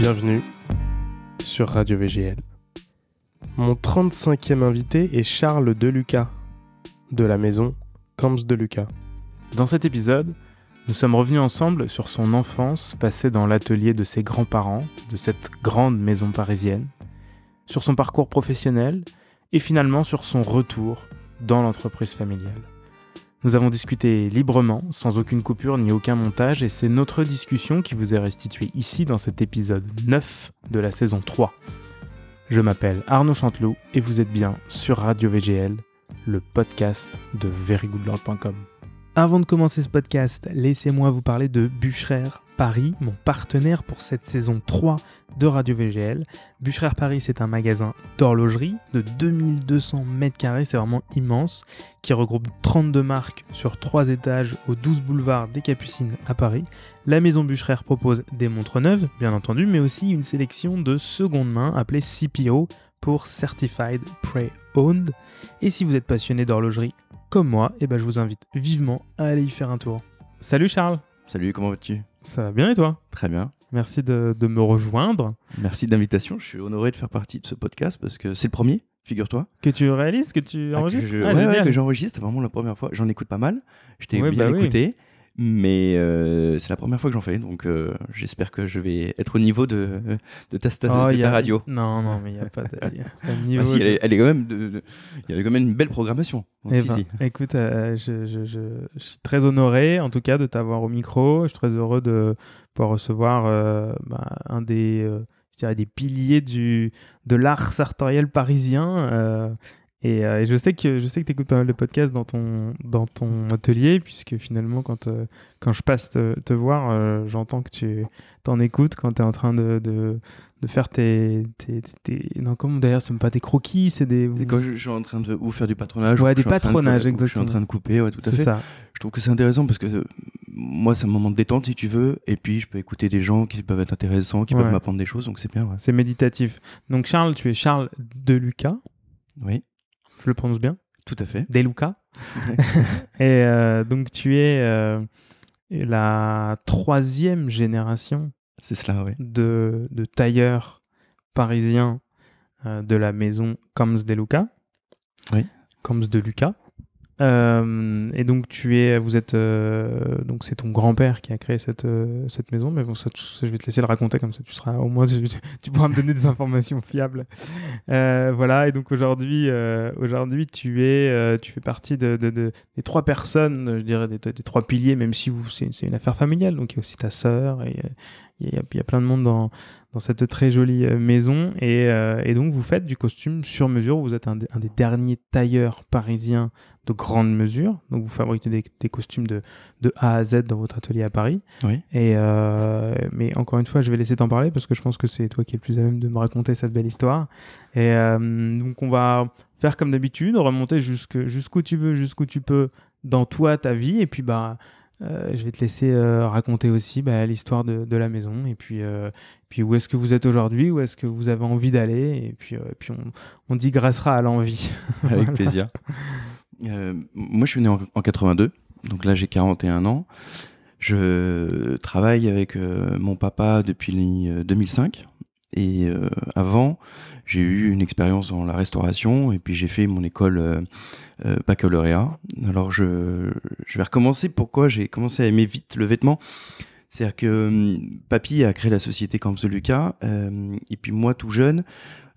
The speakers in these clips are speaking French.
Bienvenue sur Radio VGL. Mon 35e invité est Charles Deluca de la maison Camps Deluca. Dans cet épisode, nous sommes revenus ensemble sur son enfance passée dans l'atelier de ses grands-parents, de cette grande maison parisienne, sur son parcours professionnel et finalement sur son retour dans l'entreprise familiale. Nous avons discuté librement, sans aucune coupure ni aucun montage, et c'est notre discussion qui vous est restituée ici dans cet épisode 9 de la saison 3. Je m'appelle Arnaud Chantelot et vous êtes bien sur Radio VGL, le podcast de verygoodlord.com. Avant de commencer ce podcast, laissez-moi vous parler de Bûcherère. Paris, mon partenaire pour cette saison 3 de Radio VGL. Bucherer Paris, c'est un magasin d'horlogerie de 2200 mètres carrés, c'est vraiment immense, qui regroupe 32 marques sur 3 étages au 12 boulevard des Capucines à Paris. La maison Bucherer propose des montres neuves, bien entendu, mais aussi une sélection de seconde main appelée CPO pour Certified Pre-Owned. Et si vous êtes passionné d'horlogerie comme moi, eh ben je vous invite vivement à aller y faire un tour. Salut Charles Salut, comment vas-tu Ça va bien et toi Très bien. Merci de, me rejoindre. Merci de l'invitation. Je suis honoré de faire partie de ce podcast parce que c'est le premier, figure-toi. Que tu réalises, que tu ah, enregistres ah, que j'enregistre, c'est vraiment la première fois. J'en écoute pas mal. Je t'ai bien bah écouté. Mais euh, c'est la première fois que j'en fais, donc euh, j'espère que je vais être au niveau de, de ta, oh, de radio. Non, non, mais il n'y a pas de, niveau. il y a quand même une belle programmation. Eh ben, écoute, euh, je, suis très honoré, en tout cas, de t'avoir au micro. Je suis très heureux de pouvoir recevoir bah, un des des piliers du, de l'art sartorial parisien. Euh, et, je sais que je sais que t'écoutes pas mal de podcasts dans ton dans ton atelier puisque finalement quand euh, quand je passe te, voir euh, j'entends que tu t'en écoutes quand tu es en train de, de, de faire tes, tes, tes, non comment d'ailleurs c'est pas des croquis c'est des quand je, suis en train de ou faire du patronage ouais des patronages exactement je suis en train de couper ouais tout à fait ça. je trouve que c'est intéressant parce que moi c'est un moment de détente si tu veux et puis je peux écouter des gens qui peuvent être intéressants qui peuvent m'apprendre des choses donc c'est bien ouais. c'est méditatif donc Charles tu es Charles de Lucas oui je le prononce bien Tout à fait. Deluca. et euh, donc tu es euh, la troisième génération c'est cela, de, tailleurs parisiens euh, de la maison Coms de Luca. Oui. Coms de Luca. Euh, et donc tu es, vous êtes, euh, donc c'est ton grand-père qui a créé cette, euh, cette maison, mais bon, ça, je vais te laisser le raconter comme ça, tu seras au moins, tu, pourras me donner des informations fiables. voilà, et donc aujourd'hui, aujourd'hui tu es, tu fais partie de, de, des trois personnes, je dirais des, trois piliers, même si vous, c'est, une affaire familiale, donc il y a aussi ta sœur et, il y, a, plein de monde dans, cette très jolie euh, maison. Euh, et, donc, vous faites du costume sur mesure. Vous êtes un, des derniers tailleurs parisiens de grande mesure. Donc, vous fabriquez des, costumes de, A à Z dans votre atelier à Paris. Et, euh, mais encore une fois, je vais laisser t'en parler parce que je pense que c'est toi qui es le plus à même de me raconter cette belle histoire. Et donc, on va faire comme d'habitude, remonter jusqu'où tu veux, jusqu'où tu peux dans toi, ta vie. Et puis, bah. Euh, je vais te laisser euh, raconter aussi bah, l'histoire de, la maison et euh, puis, où est-ce que vous êtes aujourd'hui, où est-ce que vous avez envie d'aller et puis, on, digressera à l'envie. Avec plaisir. moi, je suis né en, en, 82, donc là j'ai 41 ans. Je travaille avec mon papa depuis 2005. Et euh, avant, j'ai eu une expérience dans la restauration et puis j'ai fait mon école euh, euh, baccalauréat. Alors je, vais recommencer. Pourquoi j'ai commencé à aimer vite le vêtement C'est-à-dire que hum, papy a créé la société Camps de Lucas et puis moi tout jeune,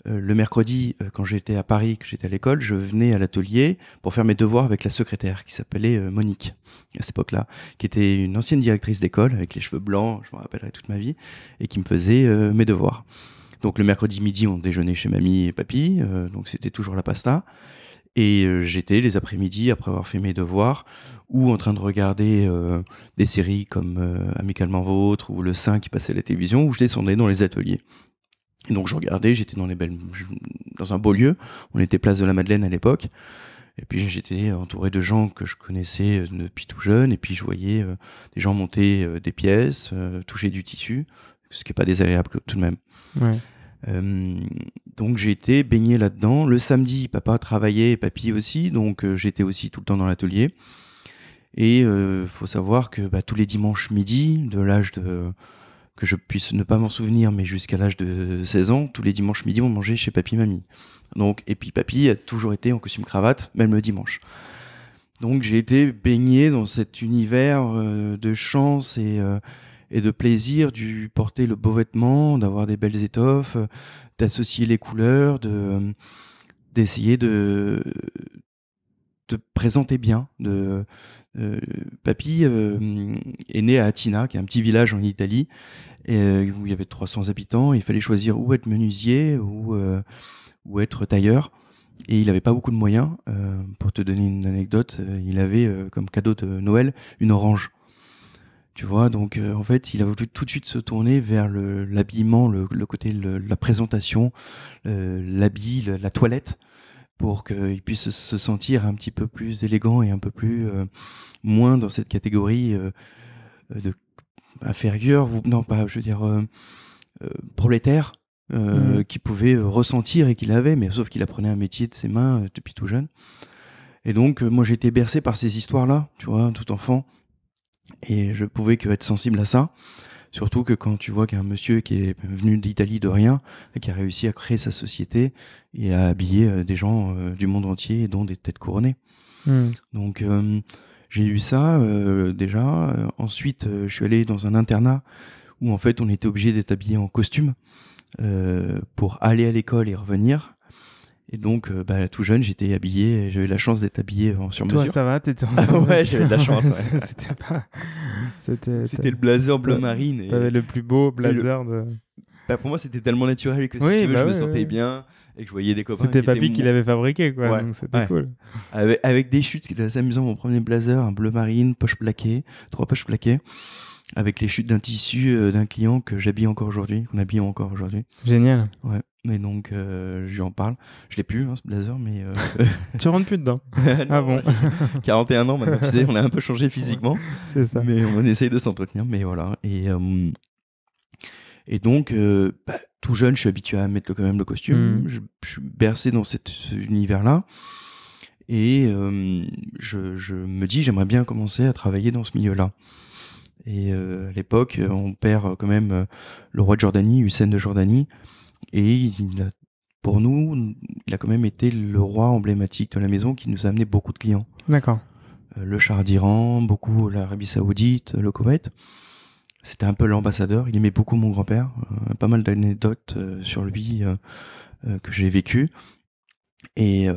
euh, le mercredi, euh, quand j'étais à Paris, que j'étais à l'école, je venais à l'atelier pour faire mes devoirs avec la secrétaire qui s'appelait euh, Monique à cette époque-là, qui était une ancienne directrice d'école avec les cheveux blancs, je m'en rappellerai toute ma vie, et qui me faisait mes devoirs. Donc le mercredi midi, on déjeunait chez mamie et papy, donc c'était toujours la pasta. Et j'étais les après-midi, après avoir fait mes devoirs, ou en train de regarder des séries comme Amicalement Vôtre ou Le Saint qui passait à la télévision, ou je descendais dans les ateliers et donc je regardais, j'étais dans les belles, dans un beau lieu. On était place de la Madeleine à l'époque. Et puis j'étais entouré de gens que je connaissais euh, depuis tout jeune. Et puis je voyais euh, des gens monter euh, des pièces, toucher du tissu, ce qui n'est pas désagréable tout de même. donc j'ai été baigné là-dedans. Le samedi, papa travaillait, papy aussi. Donc j'étais aussi tout le temps dans l'atelier. Et il faut savoir que bah, tous les dimanches midi, de l'âge de que je puisse ne pas m'en souvenir, mais jusqu'à l'âge de 16 ans, tous les dimanches midi, on mangeait chez papy mamie. Donc, et puis papy a toujours été en costume cravate, même le dimanche. Donc j'ai été baigné dans cet univers euh, de chance euh, et, de plaisir du porter le beau vêtement, d'avoir des belles étoffes, d'associer les couleurs, de d'essayer de de présenter bien, de euh, papy euh, est né à Attina, qui est un petit village en Italie, et, euh, où il y avait 300 habitants. il fallait choisir ou être menuisier ou, ou être tailleur. Et il n'avait pas beaucoup de moyens. pour te donner une anecdote, il avait comme cadeau de Noël une orange. Tu vois, donc en fait, il a voulu tout de suite se tourner vers l'habillement, le, côté, le, la présentation, l'habit, la toilette, pour qu'ils puisse se sentir un petit peu plus élégant et un peu plus euh, moins dans cette catégorie euh, euh, de inférieure ou non pas, je veux dire prolétaire. qu'il mmh. qui pouvait ressentir et qu'il avait, mais sauf qu'il apprenait un métier de ses mains depuis tout jeune. Et donc, moi, j'ai été bercé par ces histoires-là, tu vois, tout enfant, et je pouvais que être sensible à ça. Surtout que quand tu vois qu'un monsieur qui est venu d'Italie de rien, qui a réussi à créer sa société et à habiller euh, des gens euh, du monde entier, dont des têtes couronnées. Hmm. Donc euh, j'ai eu ça déjà. ensuite, je suis allé dans un internat où en fait on était obligé d'être habillé en costume pour aller à l'école et revenir. Et donc, bah, tout jeune, j'étais habillé, j'avais la chance d'être habillé en sur mesure. Toi, ça va, t'étais en sur ouais, j'avais de la chance. C'était pas. C'était le blazer bleu marine. Et... T'avais le plus beau blazer de. Bah, pour moi, c'était tellement naturel que si tu veux, bah je me sentais bien et que je voyais des copains. C'était papy qui l'avait fabriqué, quoi. c'était cool. Avec, des chutes, ce qui était assez amusant, mon premier blazer, un bleu marine, poche plaquée, trois poches plaquées, avec les chutes d'un tissu euh, d'un client que j'habille encore aujourd'hui, qu'on habille encore aujourd'hui. Génial. Ouais. Mais donc, euh, je lui en parle. Je l'ai plus, hein, ce blazer, mais. Euh, tu rentres plus dedans. ah bon 41 ans maintenant, tu sais, on a un peu changé physiquement. C'est ça. Mais on essaye de s'entretenir, mais voilà. Et, euh, et donc, bah, tout jeune, je suis habitué à mettre quand même le costume. Mm. Je, suis bercé dans cet univers-là. Et je, je, me dis, j'aimerais bien commencer à travailler dans ce milieu-là. Et à l'époque, on perd quand même le roi de Jordanie, Hussein de Jordanie. Et pour nous, il a quand même été le roi emblématique de la maison qui nous a amené beaucoup de clients. D'accord. Euh, le char d'Iran, beaucoup l'Arabie Saoudite, le Koweït. C'était un peu l'ambassadeur. Il aimait beaucoup mon grand-père. Euh, pas mal d'anecdotes euh, sur lui que j'ai vécu. Et,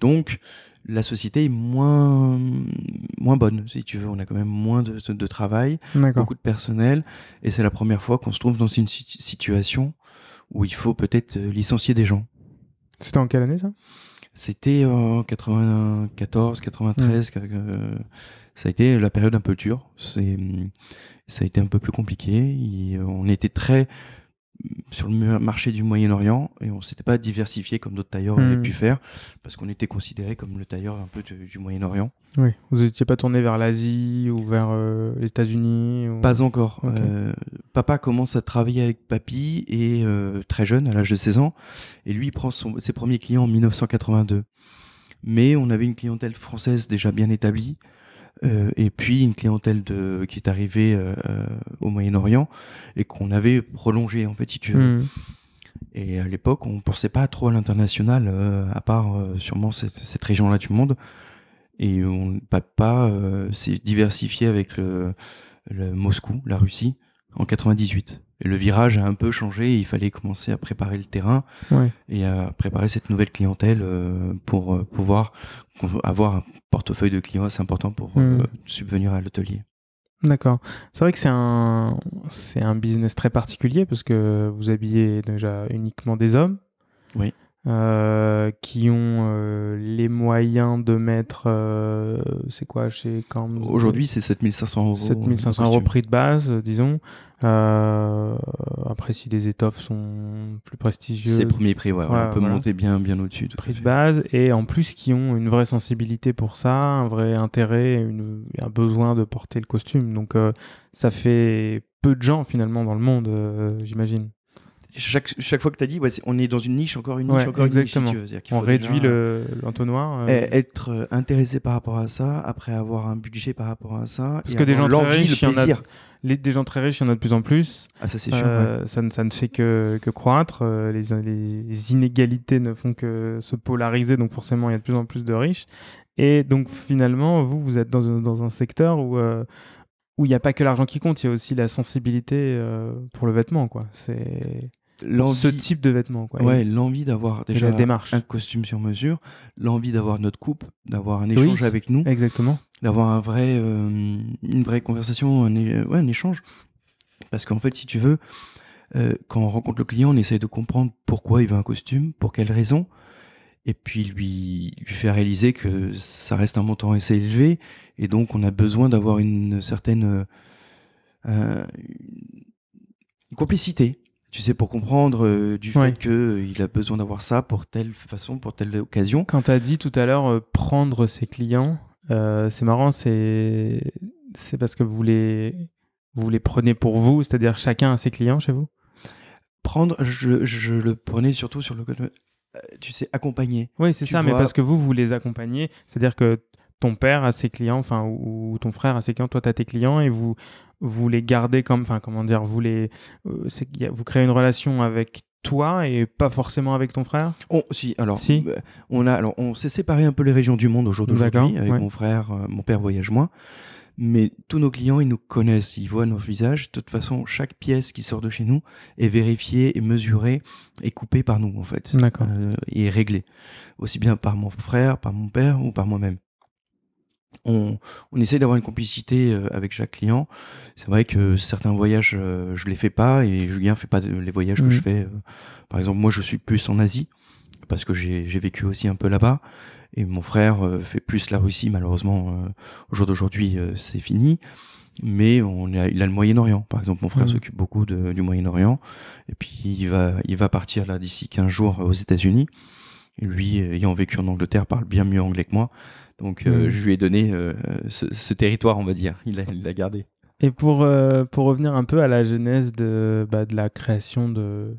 donc, la société est moins, moins bonne, si tu veux. On a quand même moins de, travail, beaucoup de personnel, et c'est la première fois qu'on se trouve dans une situation où il faut peut-être euh, licencier des gens. C'était en quelle année ça C'était en 94, 93. Hmm. Euh, ça a été la période un peu dure. C'est, ça a été un peu plus compliqué. Euh, on était très sur le marché du Moyen-Orient et on s'était pas diversifié comme d'autres tailleurs avaient hmm. pu faire parce qu'on était considéré comme le tailleur un peu du Moyen-Orient. Oui, vous n'étiez pas tourné vers l'Asie ou vers euh, les États-Unis Pas encore. Euh, papa commence à travailler avec papy et euh, très jeune, à l'âge de 16 ans, et lui il prend ses premiers clients en 1982. Mais on avait une clientèle française déjà bien établie euh, et puis une clientèle de, qui est arrivée euh, euh, au Moyen-Orient et qu'on avait prolongée, en fait, si tu veux. Hmm. Et à l'époque, on pensait pas trop à l'international, à part sûrement cette, région-là du monde. Et on s'est diversifié avec le Moscou, la Russie, en 98 le virage a un peu changé. Il fallait commencer à préparer le terrain et à préparer cette nouvelle clientèle euh, pour euh, pouvoir avoir un portefeuille de clients assez important pour euh, hmm. subvenir à l'hôtelier. D'accord. C'est vrai que c'est un, c'est un business très particulier parce que vous habillez déjà uniquement des hommes. Oui. qui ont les moyens de mettre, c'est quoi chez Aujourd'hui, c'est 7500 euros. 7500 euros prix de base, disons. Euh, après, si les étoffes sont plus prestigieuses. C'est premier prix, ouais, on peut monter bien, bien au-dessus. Prix de base, et en plus, qui ont une vraie sensibilité pour ça, un vrai intérêt, une, un besoin de porter le costume. Donc, euh, ça fait peu de gens finalement dans le monde, euh, j'imagine chaque, chaque fois que tu as dit, ouais, on est dans une niche, encore une niche, encore une niche. On réduit l'entonnoir. Euh. Eh, être euh, intéressé par rapport à ça, après avoir un budget par rapport à ça. Parce que des gens, très riches, les, des gens très riches, il y en a de plus en plus. Ah, ça, c'est euh, ça, ça, ne fait que, que croître. Les, les, inégalités ne font que se polariser, donc forcément, il y a de plus en plus de riches. Et donc, finalement, vous, vous êtes dans, un, dans un secteur où. où il n'y a pas que l'argent qui compte, il y a aussi la sensibilité pour le vêtement. quoi. C'est ce type de vêtements. Quoi. Ouais, l'envie d'avoir déjà un costume sur mesure, l'envie d'avoir notre coupe, d'avoir un échange avec nous. Exactement. D'avoir un vrai, euh, une vraie conversation, un, euh, ouais, un échange. Parce qu'en fait, si tu veux, euh, quand on rencontre le client, on essaye de comprendre pourquoi il veut un costume, pour quelles raisons, et puis lui, lui faire réaliser que ça reste un montant assez élevé, et donc on a besoin d'avoir une certaine complicité tu sais, pour comprendre euh, du fait qu'il il a besoin d'avoir ça pour telle façon, pour telle occasion. Quand tu as dit tout à l'heure euh, prendre ses clients, euh, c'est marrant, c'est parce que vous les, vous les prenez pour vous, c'est-à-dire chacun a ses clients chez vous Prendre, je, je le prenais surtout sur le tu sais, accompagner. Oui, c'est ça, mais parce que vous, vous les accompagnez, c'est-à-dire que ton père a ses clients, enfin, ou, ou, ton frère a ses clients, toi, tu as tes clients, et vous, vous les gardez comme, enfin comment dire, vous les, euh, vous créez une relation avec toi et pas forcément avec ton frère on, Si, alors, si. Euh, on, a, on s'est séparé un peu les régions du monde aujourd'hui Avec mon frère, euh, mon père voyage moins. Mais tous nos clients, ils nous connaissent, ils voient nos visages. De toute façon, chaque pièce qui sort de chez nous est vérifiée, et mesurée et coupée par nous, en fait. et réglée. Aussi bien par mon frère, par mon père ou par moi-même on, essaie d'avoir une complicité euh, avec chaque client. C'est vrai que certains voyages, euh, je les fais pas et Julien fait pas les voyages que je mhm. fais. Euh. Par exemple, moi, je suis plus en Asie parce que j'ai vécu aussi un peu là-bas. Et mon frère fait plus la Russie, malheureusement, au jour d'aujourd'hui, c'est fini mais on il a le Moyen-Orient. Par exemple, mon frère mhm. s'occupe beaucoup du Moyen-Orient. Et puis, il va, il va partir là d'ici 15 jours aux États-Unis. Lui, ayant vécu en Angleterre, parle bien mieux anglais que moi. Donc euh, hmm. je lui ai donné euh, ce, territoire, on va dire. Il l'a gardé. Et euh, pour, revenir un peu à la genèse de, bah, la création de,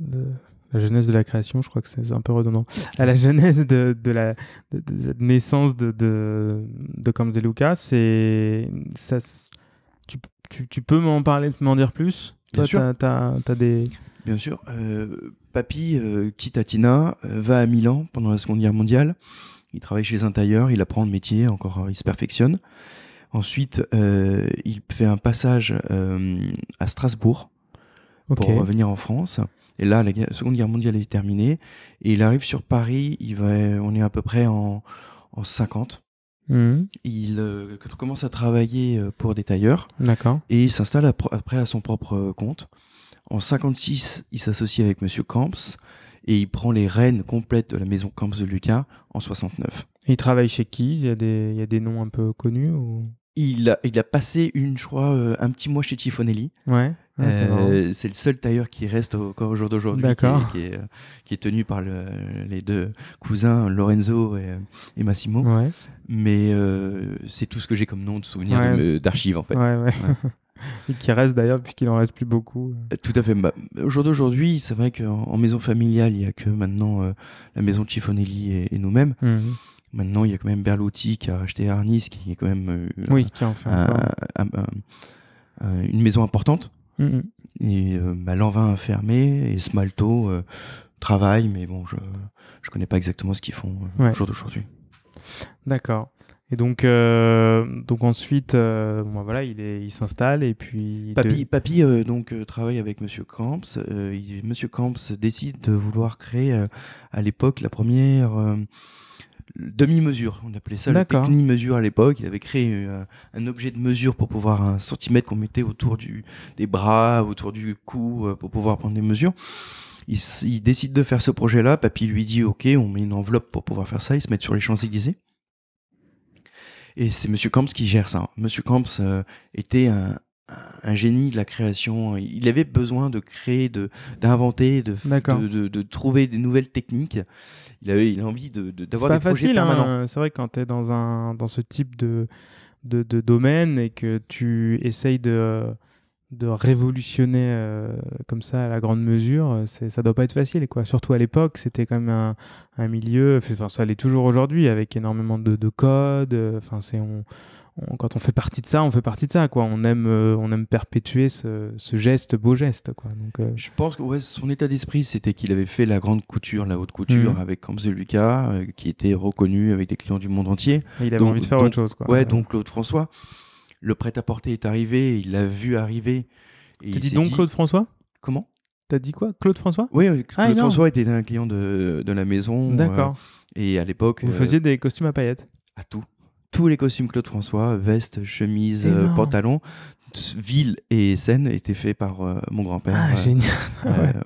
la jeunesse de la création, je crois que c'est un peu redondant, à la genèse de, la naissance de, de, de de Lucas, c'est. tu, peux m'en parler, m'en dire plus Bien sûr. des. Bien sûr. papy quitte Atina, va à Milan pendant la Seconde Guerre mondiale. Il travaille chez un tailleur, il apprend le métier, encore, euh, il se perfectionne. Ensuite, euh, il fait un passage euh, à Strasbourg pour revenir en France. Et là, la Seconde Guerre mondiale est terminée. Et il arrive sur Paris, il va, on est à peu près en, en 50. Mmh. Il commence à travailler pour des tailleurs. D'accord. Et il s'installe après à son propre compte. En 56, il s'associe avec Monsieur Camps et il prend les rênes complètes de la maison Camps de Lucas en 69. il travaille chez qui il y, a des, il y, a des, noms un peu connus il, a, il a passé une, je crois, euh, un petit mois chez Tifonelli. Ouais. Euh, c'est le seul tailleur qui reste encore au jour d'aujourd'hui, qui, qui, qui, est, tenu par les deux cousins, Lorenzo et, Massimo. Ouais. Mais euh, c'est tout ce que j'ai comme nom de souvenir d'archives, en fait. Ouais, Et qui reste d'ailleurs, puisqu'il en reste plus beaucoup. Euh, tout à fait. Bah, Aujourd'hui, c'est vrai qu'en maison familiale, il n'y a que maintenant euh, la maison Chiffonelli et, et nous-mêmes. Mhm. Maintenant, il y a quand même Berlotti qui a racheté Arnis, qui est quand même une maison importante. Mhm. Et euh, bah, Lanvin a fermé et Smalto euh, travaille, mais bon, je ne connais pas exactement ce qu'ils font au jour d'aujourd'hui. D'accord. Et donc, euh, donc ensuite, euh, bah, voilà, il, s'installe et puis. Papy, euh, donc travaille avec Monsieur Camps. Il, Monsieur Camps décide de vouloir créer à l'époque la première demi-mesure. On appelait ça la demi-mesure à l'époque. Il avait créé un objet de mesure pour pouvoir un centimètre qu'on mettait autour du, des bras, autour du cou, pour pouvoir prendre des mesures. Il, décide de faire ce projet-là. Papy lui dit OK, on met une enveloppe pour pouvoir faire ça. Il se met sur les Champs-Élysées. Et c'est Monsieur Camps qui gère ça. Hein. Monsieur Camps euh, était un, génie de la création. Il avait besoin de créer, de d'inventer, de de, trouver des nouvelles techniques. Il avait, il a envie de d'avoir des projets facile, hein. permanents. C'est vrai quand tu es dans un dans ce type de, de domaine et que tu essayes de de révolutionner euh, comme ça à la grande mesure, euh, ça doit pas être facile. Quoi. Surtout à l'époque, c'était quand même un, milieu, enfin, ça l'est toujours aujourd'hui, avec énormément de, de codes. Euh, enfin, c'est quand on fait partie de ça, on fait partie de ça. Quoi. On, aime, on aime perpétuer ce, geste, beau geste. Quoi. Donc, Je pense que son état d'esprit, c'était qu'il avait fait la grande couture, la haute couture, mmh. avec Camze Lucas, qui était reconnu avec des clients du monde entier. il avait envie de faire autre chose. Ouais, donc Claude François le prêt-à-porter est arrivé, il l'a vu arriver. Tu dit donc Claude François Comment T'as dit quoi Claude François Oui, ah, Claude François était un client de, la maison. Euh, D'accord. et à l'époque. Vous euh, faisiez des costumes à paillettes À tout. Tous les costumes Claude François, vestes, chemises, euh, pantalons, ville et scène étaient faits par mon grand-père. Ah, génial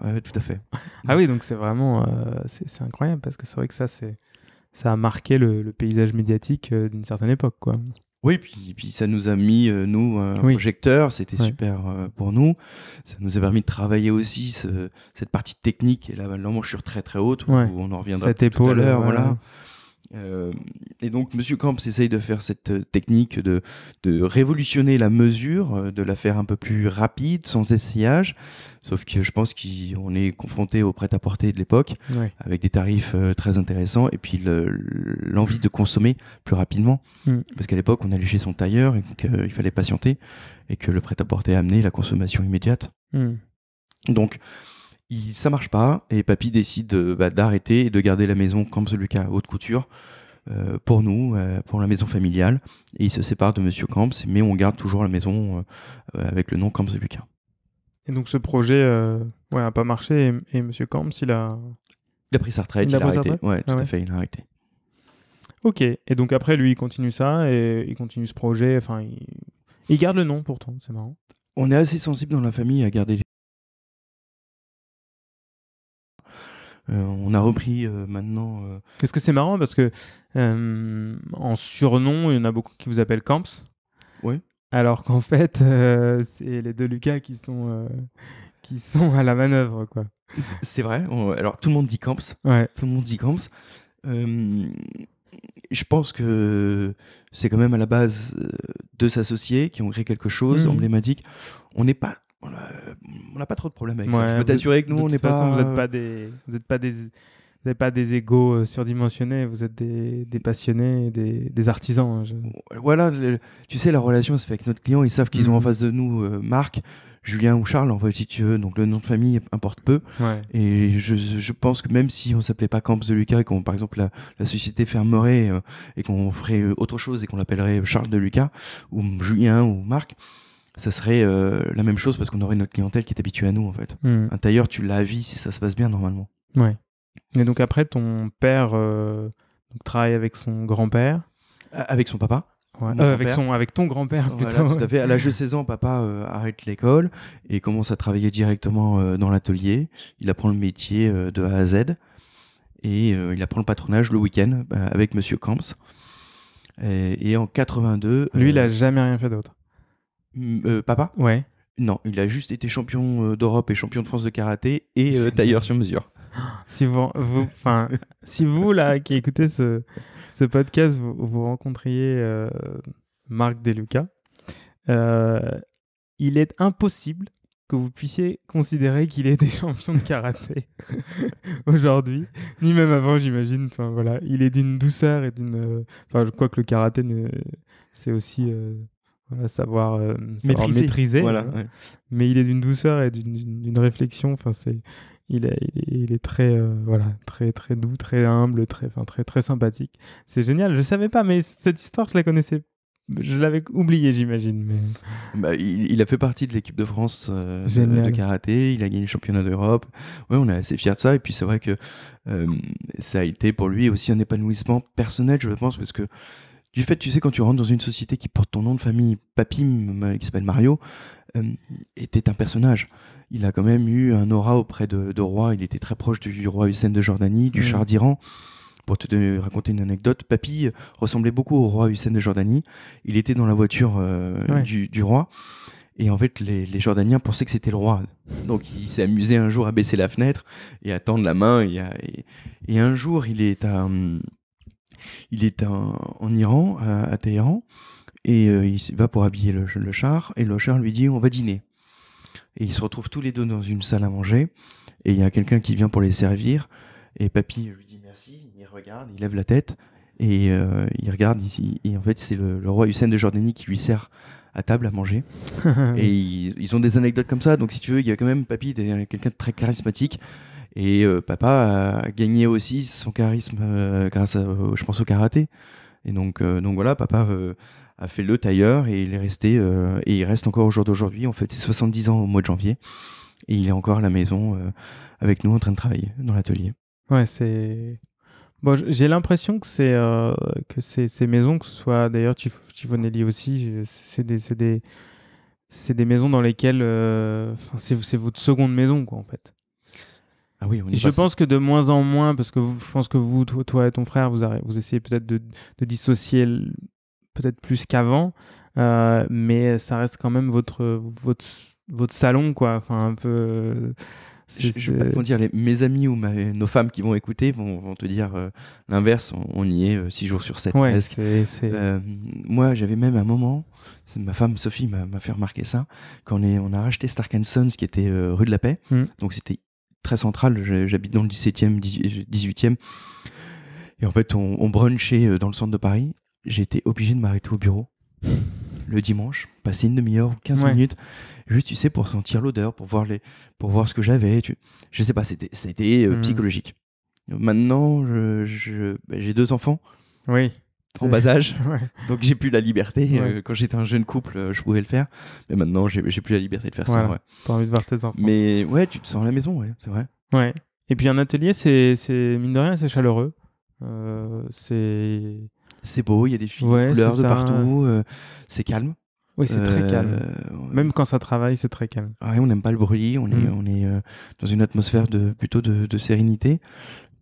ouais, tout à fait. Ah oui, donc c'est vraiment. c'est incroyable parce que c'est vrai que ça, ça a marqué le, le paysage médiatique d'une certaine époque. Quoi. Oui, puis, puis ça nous a mis, euh, nous, un projecteur, c'était super euh, pour nous. Ça nous a permis de travailler aussi cette partie technique et là, l'embouchure très très haute, on en reviendra tout à l'heure. Euh, voilà. Euh, et donc, Monsieur Camps essaye de faire cette euh, technique de, de, révolutionner la mesure, euh, de la faire un peu plus rapide, sans essayage. Sauf que je pense qu'on est confronté au prêt-à-porter de l'époque, avec des tarifs très intéressants, et puis l'envie de consommer plus rapidement. Hmm. Parce qu'à l'époque, on allait chez son tailleur, et qu'il fallait patienter, et que le prêt-à-porter amenait la consommation immédiate. Hmm. Donc, ça marche pas et papy décide bah, d'arrêter et de garder la maison comme celui Lucas haute couture euh, pour nous, euh, pour la maison familiale. Et il se sépare de Monsieur Camps, mais on garde toujours la maison euh, avec le nom Camps de Lucas. Et donc ce projet ouais, a pas marché et, et Monsieur Camps, il a... Il a pris sa retraite, il a, arrêté. tout ah à fait, il a arrêté. Ok, et donc après, lui, il continue ça, et il continue ce projet, enfin, il, il garde le nom pourtant, c'est marrant. On est assez sensible dans la famille à garder Euh, on a repris euh, maintenant. Euh, Est-ce que c'est marrant parce que en surnom, il y en a beaucoup qui vous appellent Camps. Oui. Alors qu'en fait, c'est les deux Lucas qui sont qui sont à la manœuvre, quoi. C'est vrai. Alors tout le monde dit Camps. Ouais. Tout le monde dit Camps. je pense que c'est quand même à la base deux associés qui ont créé quelque chose mmh. emblématique. On n'est pas on n'a euh, pas trop de problèmes avec ça. Je peux t'assurer que nous, on n'est pas. Façon, vous n'êtes euh, pas des. Vous pas des... Vous n'êtes pas des égaux euh, surdimensionnés, vous êtes des, passionnés, des, artisans. Hein, voilà, tu sais, la relation c'est fait avec notre client, ils savent qu'ils ont en mhm. face de nous Marc, Julien ou Charles, en fait, si tu veux. Donc le nom de famille importe peu. Et je, je, pense que même si on s'appelait pas Camps de Lucas et qu'on, par exemple, la, société fermerait et qu'on ferait autre chose et qu'on l'appellerait Charles de Lucas ou Julien ou Marc, ça serait euh, la même chose parce qu'on aurait notre clientèle qui est habituée à nous en fait. Hmm. Un tailleur, tu l'as à vie si ça se passe bien normalement. Ouais. Mais donc après, ton père euh, travaille avec son grand-père. Avec son papa. Euh, avec, son, avec ton grand-père, plutôt. tout à fait. À l'âge de 16 ans, papa arrête l'école et commence à travailler directement dans l'atelier. Il apprend le métier de A à Z et il apprend le patronage le week-end bah, avec Monsieur Camps. Et, et en 82. Lui, il a jamais rien fait d'autre. Euh, papa Ouais. Non, il a juste été champion euh, d'Europe et champion de France de karaté et euh, tailleur sur mesure. Si vous, enfin si vous là, qui écoutez ce, podcast, vous, vous rencontriez Marc Deluca, il est impossible que vous puissiez considérer qu'il est des champion de karaté aujourd'hui, ni même avant, j'imagine. voilà, il est d'une douceur et d'une. Enfin, je crois que le karaté, c'est aussi savoir, euh, savoir maîtriser. Mais il est d'une douceur et d'une réflexion. Enfin, c'est il est, est, très euh, voilà très très doux, très humble, très enfin, très très sympathique. C'est génial. Je savais pas, mais cette histoire je la connaissais. Je l'avais oublié, j'imagine. Mais... Bah, il, a fait partie de l'équipe de France euh, de, karaté. Il a gagné le championnat d'Europe. Ouais, on est assez fiers de ça. Et puis c'est vrai que ça a été pour lui aussi un épanouissement personnel, je pense, parce que du fait, tu sais, quand tu rentres dans une société qui porte ton nom de famille, Papy, qui s'appelle Mario, euh, était un personnage. Il a quand même eu un aura auprès de, de rois. Il était très proche du, roi Hussein de Jordanie, du mm. char d'Iran. Pour te raconter une anecdote, Papy euh, ressemblait beaucoup au roi Hussein de Jordanie. Il était dans la voiture euh, du, roi. Et en fait, les, Jordaniens pensaient que c'était le roi. Donc, il s'est amusé un jour à baisser la fenêtre et à tendre la main. et, et un jour, il est à, hum, il est en, Iran, à, Téhéran, et euh, il va pour habiller le, char, et le char lui dit on va dîner. Et ils se retrouvent tous les deux dans une salle à manger, et il y a quelqu'un qui vient pour les servir, et papy lui dit merci, il regarde, il lève la tête, et euh, il regarde ici, et en fait c'est le, roi Hussein de Jordanie qui lui sert à table à manger. et ils, ils, ont des anecdotes comme ça, donc si tu veux, il y a quand même papy, quelqu'un de très charismatique. Et euh, papa a gagné aussi son charisme euh, grâce, euh, je pense, au karaté. Et donc, donc voilà, papa a fait le tailleur et il est resté, et il reste encore au jour d'aujourd'hui. En fait, c'est 70 ans au mois de janvier. Et il est encore à la maison avec nous en train de travailler dans l'atelier. Ouais, c'est. Bon, j'ai l'impression que c'est que ces, maisons, que ce soit d'ailleurs Tifonelli aussi, c'est des c'est des, des maisons dans lesquelles, enfin, c'est votre seconde maison quoi en fait. Ah je pense que de moins en moins, parce que je pense que vous, toi, et ton frère, vous, vous essayez peut-être de, dissocier peut-être plus qu'avant, euh, mais ça reste quand même votre, votre, votre salon, quoi. Enfin, un peu. Je, vais pas te mentir, mes amis ou nos femmes qui vont écouter vont, te dire euh, l'inverse, on, y est 6 euh, jours sur 7 presque. moi, j'avais même un moment, ma femme Sophie m'a fait remarquer ça, quand on, est, on a racheté Stark Sons qui était rue de la Paix, mmh. donc c'était très centrale. J'habite dans le 17e, 18e. Et en fait, on, brunchait euh, dans le centre de Paris. J'étais obligé de m'arrêter au bureau le dimanche, passer une demi-heure ou 15 minutes, juste, tu sais, pour sentir l'odeur, pour voir, les, pour voir ce que j'avais. Je Je sais pas, c'était, c'était euh, mmh. psychologique. Maintenant, bah, j'ai je, deux enfants. Oui en bas âge. Donc j'ai plus la liberté. Euh, quand j'étais un jeune couple, euh, je pouvais le faire. Mais maintenant, j'ai plus la liberté de faire ça. Ouais. as envie de voir tes enfants. Mais ouais, tu te sens à la maison, ouais, c'est vrai. Ouais. Et puis un atelier, c'est mine de rien, c'est chaleureux. Euh, c'est. C'est beau, il y a des filles de couleurs de partout. c'est calme. Oui, c'est très calme. Même quand ça travaille, c'est très calme. Ah on n'aime pas le bruit, on est, mm. on est dans une atmosphère de, plutôt de, de sérénité.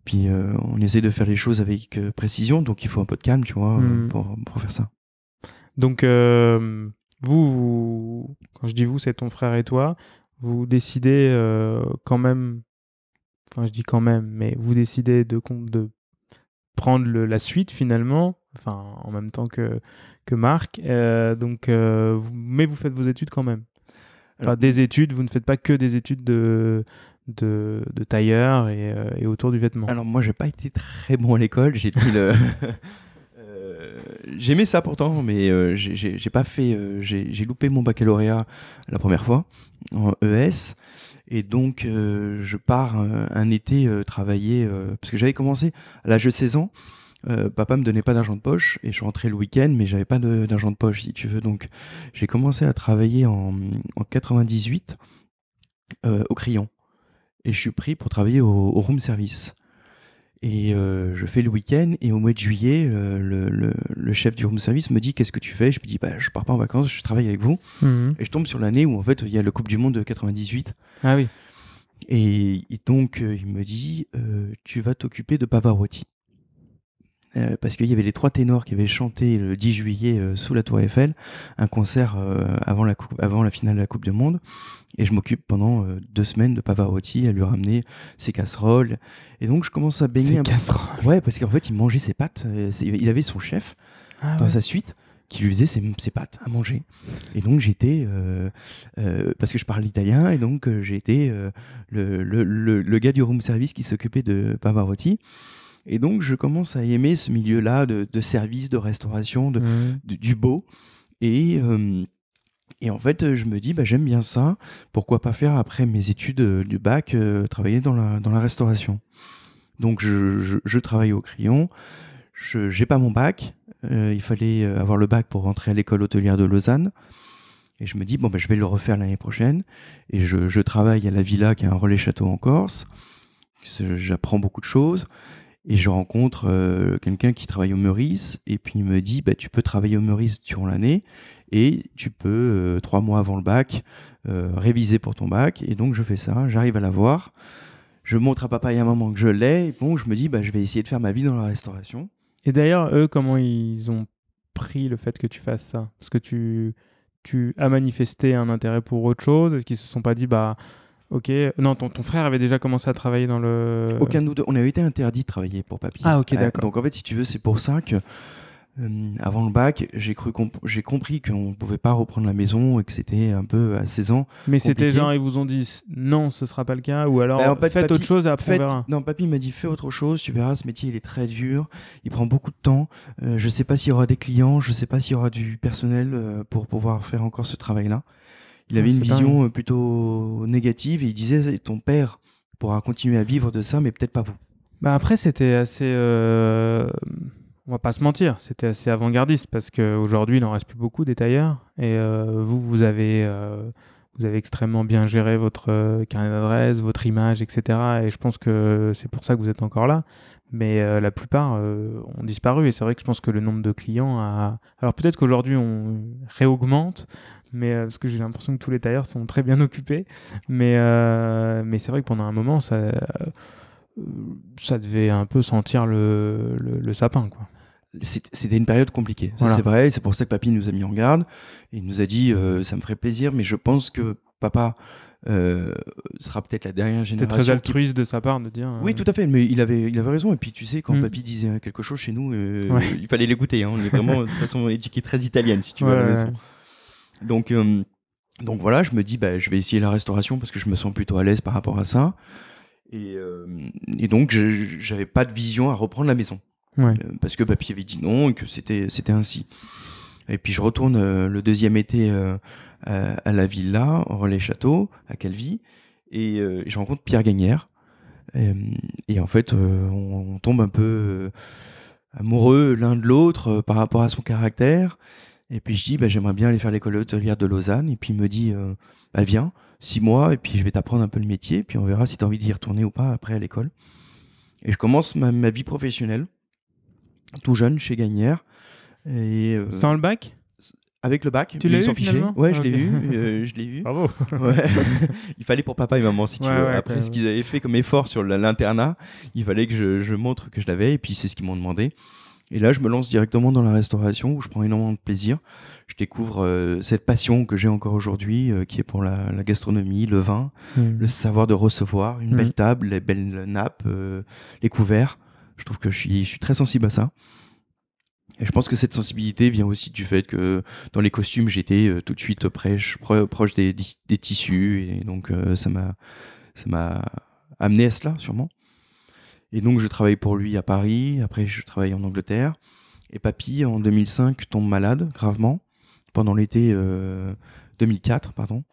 Puis euh, on essaie de faire les choses avec euh, précision, donc il faut un peu de calme, tu vois, euh, hmm. pour, faire ça. Donc vous, quand je dis vous, c'est ton frère et toi, vous décidez quand même, enfin je dis quand même, mais vous décidez de, prendre la suite finalement, enfin en même temps que, que Marc, donc, mais vous faites vos études quand même. Alors, des études, vous ne faites pas que des études de, de, tailleur euh, et, autour du vêtement Alors moi, j'ai pas été très bon à l'école. J'ai le... Euh, j'aimais ça pourtant, mais euh, j'ai pas fait. j'ai loupé mon baccalauréat la première fois en ES, et donc je pars un été travailler parce que j'avais commencé à l'âge de 16 ans. papa me donnait pas d'argent de poche et je rentrais le week-end, mais j'avais pas d'argent de, poche, si tu veux. Donc, j'ai commencé à travailler en, 98 au crayon et je suis pris pour travailler au, room service. Et euh, je fais le week-end, et au mois de juillet, euh, le, chef du room service me dit Qu'est-ce que tu fais Je me dis bah, Je pars pas en vacances, je travaille avec vous. Mhm. Et je tombe sur l'année où, en fait, il y a le Coupe du Monde de 98. Ah oui. Et, et donc, euh, il me dit Tu vas t'occuper de Pavarotti. Euh, parce qu'il y avait les trois ténors qui avaient chanté le 10 juillet euh, sous la Tour Eiffel, un concert euh, avant, la avant la finale de la Coupe du Monde. Et je m'occupe pendant deux semaines de Pavarotti à lui ramener ses casseroles. Et donc je commence à baigner ses casseroles. Ouais, parce qu'en fait, il mangeait ses pâtes. Il avait son chef ah dans sa suite qui lui faisait ses, ses, pâtes à manger. Et donc j'étais, parce que je parle italien, et donc j'étais le, gars du room service qui s'occupait de Pavarotti. Et donc, je commence à aimer ce milieu-là de, service, de restauration, de, mmh. du beau. Et, euh, et, en fait, je me dis, bah, j'aime bien ça. Pourquoi pas faire, après mes études euh, du bac, euh, travailler dans la, dans la restauration Donc, je, je, travaille au crayon. Je n'ai pas mon bac. il fallait avoir le bac pour rentrer à l'école hôtelière de Lausanne. Et je me dis, bon, ben je vais le refaire l'année prochaine. Et je, je travaille à la villa qui est un relais château en Corse. J'apprends beaucoup de choses. Et je rencontre euh, quelqu'un qui travaille au Meurice, et puis il me dit bah, Tu peux travailler au Meurice durant l'année, et tu peux, euh, trois mois avant le bac, euh, réviser pour ton bac. Et donc je fais ça, j'arrive à la voir, Je montre à papa et à maman que je l'ai, et bon, je me dis bah, Je vais essayer de faire ma vie dans la restauration. Et d'ailleurs, eux, comment ils ont pris le fait que tu fasses ça Parce que tu, tu as manifesté un intérêt pour autre chose Est-ce qu'ils se sont pas dit bah Ok. Non, ton, ton, frère avait déjà commencé à travailler dans le. Aucun doute. On avait été interdit de travailler pour papier. Ah, ok, d'accord. Eh, donc en fait, si tu veux, c'est pour ça que. Euh, avant le bac, j'ai cru j'ai compris qu'on ne pouvait pas reprendre la maison et que c'était un peu à 16 ans. Mais c'était genre ils vous ont dit non, ce ne sera pas le cas ou alors ben, faites autre chose et après Non, papy m'a dit fais autre chose, tu verras ce métier il est très dur, il prend beaucoup de temps, Je euh, je sais pas s'il y aura des clients, je ne sais pas s'il y aura du personnel euh, pour pouvoir faire encore ce travail là. Il avait ah, une vision euh, plutôt négative et il disait ton père pourra continuer à vivre de ça, mais peut-être pas vous. Bah, après, c'était assez. Euh, on va pas se mentir, c'était assez avant-gardiste parce qu'aujourd'hui, il n'en reste plus beaucoup des tailleurs. Et euh, vous, vous avez vous avez extrêmement bien géré votre euh, carnet d'adresse, votre image, etc. Et je pense que c'est pour ça que vous êtes encore là. Mais euh, la plupart euh, ont disparu. Et c'est vrai que je pense que le nombre de clients a. Alors peut-être qu'aujourd'hui on réaugmente, mais parce que j'ai l'impression que tous les tailleurs sont très bien occupés. Mais, mais c'est vrai que pendant un moment, ça, ça devait un peu sentir le, le sapin, quoi c'était une période compliquée, c'est vrai, c'est pour ça que papy nous a mis en garde, il nous a dit euh, ça me ferait plaisir, mais je pense que papa euh, sera peut-être la dernière génération. C'était très altruiste de sa part de dire. Oui, euh, tout à fait, mais il avait, il avait raison, et puis tu sais, quand mm. papy disait quelque chose chez nous, il fallait l'écouter, on hein. est vraiment de façon éduquée très italienne, si tu veux, la maison. Donc, donc voilà, je me dis, bah, je vais essayer la restauration parce que je me sens plutôt à l'aise par rapport à ça. Et, et, donc, j'avais pas de vision à reprendre la maison. Euh, parce que papy avait dit non et que c'était ainsi. Et puis je retourne euh, le deuxième été euh, à, la villa, au relais château, à Calvi, et je rencontre Pierre Gagnère. Et, en fait, on, tombe un peu amoureux l'un de l'autre par rapport à son caractère. Et puis je dis, bah, j'aimerais bien aller faire l'école hôtelière de Lausanne. Et puis il me dit, elle bah, viens, six mois, et puis je vais t'apprendre un peu le métier, puis on verra si tu as envie d'y retourner ou pas après à l'école. Et je commence ma vie professionnelle tout jeune chez Gagnère. Et, euh, Sans le bac avec le bac, tu ils vu finalement Ouais, je l'ai eu, euh, je l'ai eu. Bravo. il fallait pour papa et maman, si tu veux. Après ce qu'ils avaient fait comme effort sur l'internat, il fallait que je, montre que je l'avais, et puis c'est ce qu'ils m'ont demandé. Et là, je me lance directement dans la restauration où je prends énormément de plaisir. Je découvre euh, cette passion que j'ai encore aujourd'hui, qui est pour la, gastronomie, le vin, mmh. le savoir de recevoir, une mmh. belle table, les belles nappes, les couverts. Je trouve que je suis, très sensible à ça. Et je pense que cette sensibilité vient aussi du fait que dans les costumes, j'étais euh, tout de suite proche des, tissus. Et donc, euh, ça m'a, ça m'a amené à cela, sûrement. Et donc, je travaille pour lui à Paris. Après, je travaille en Angleterre. Et papy, en 2005, tombe malade gravement pendant l'été 2004, euh, pardon.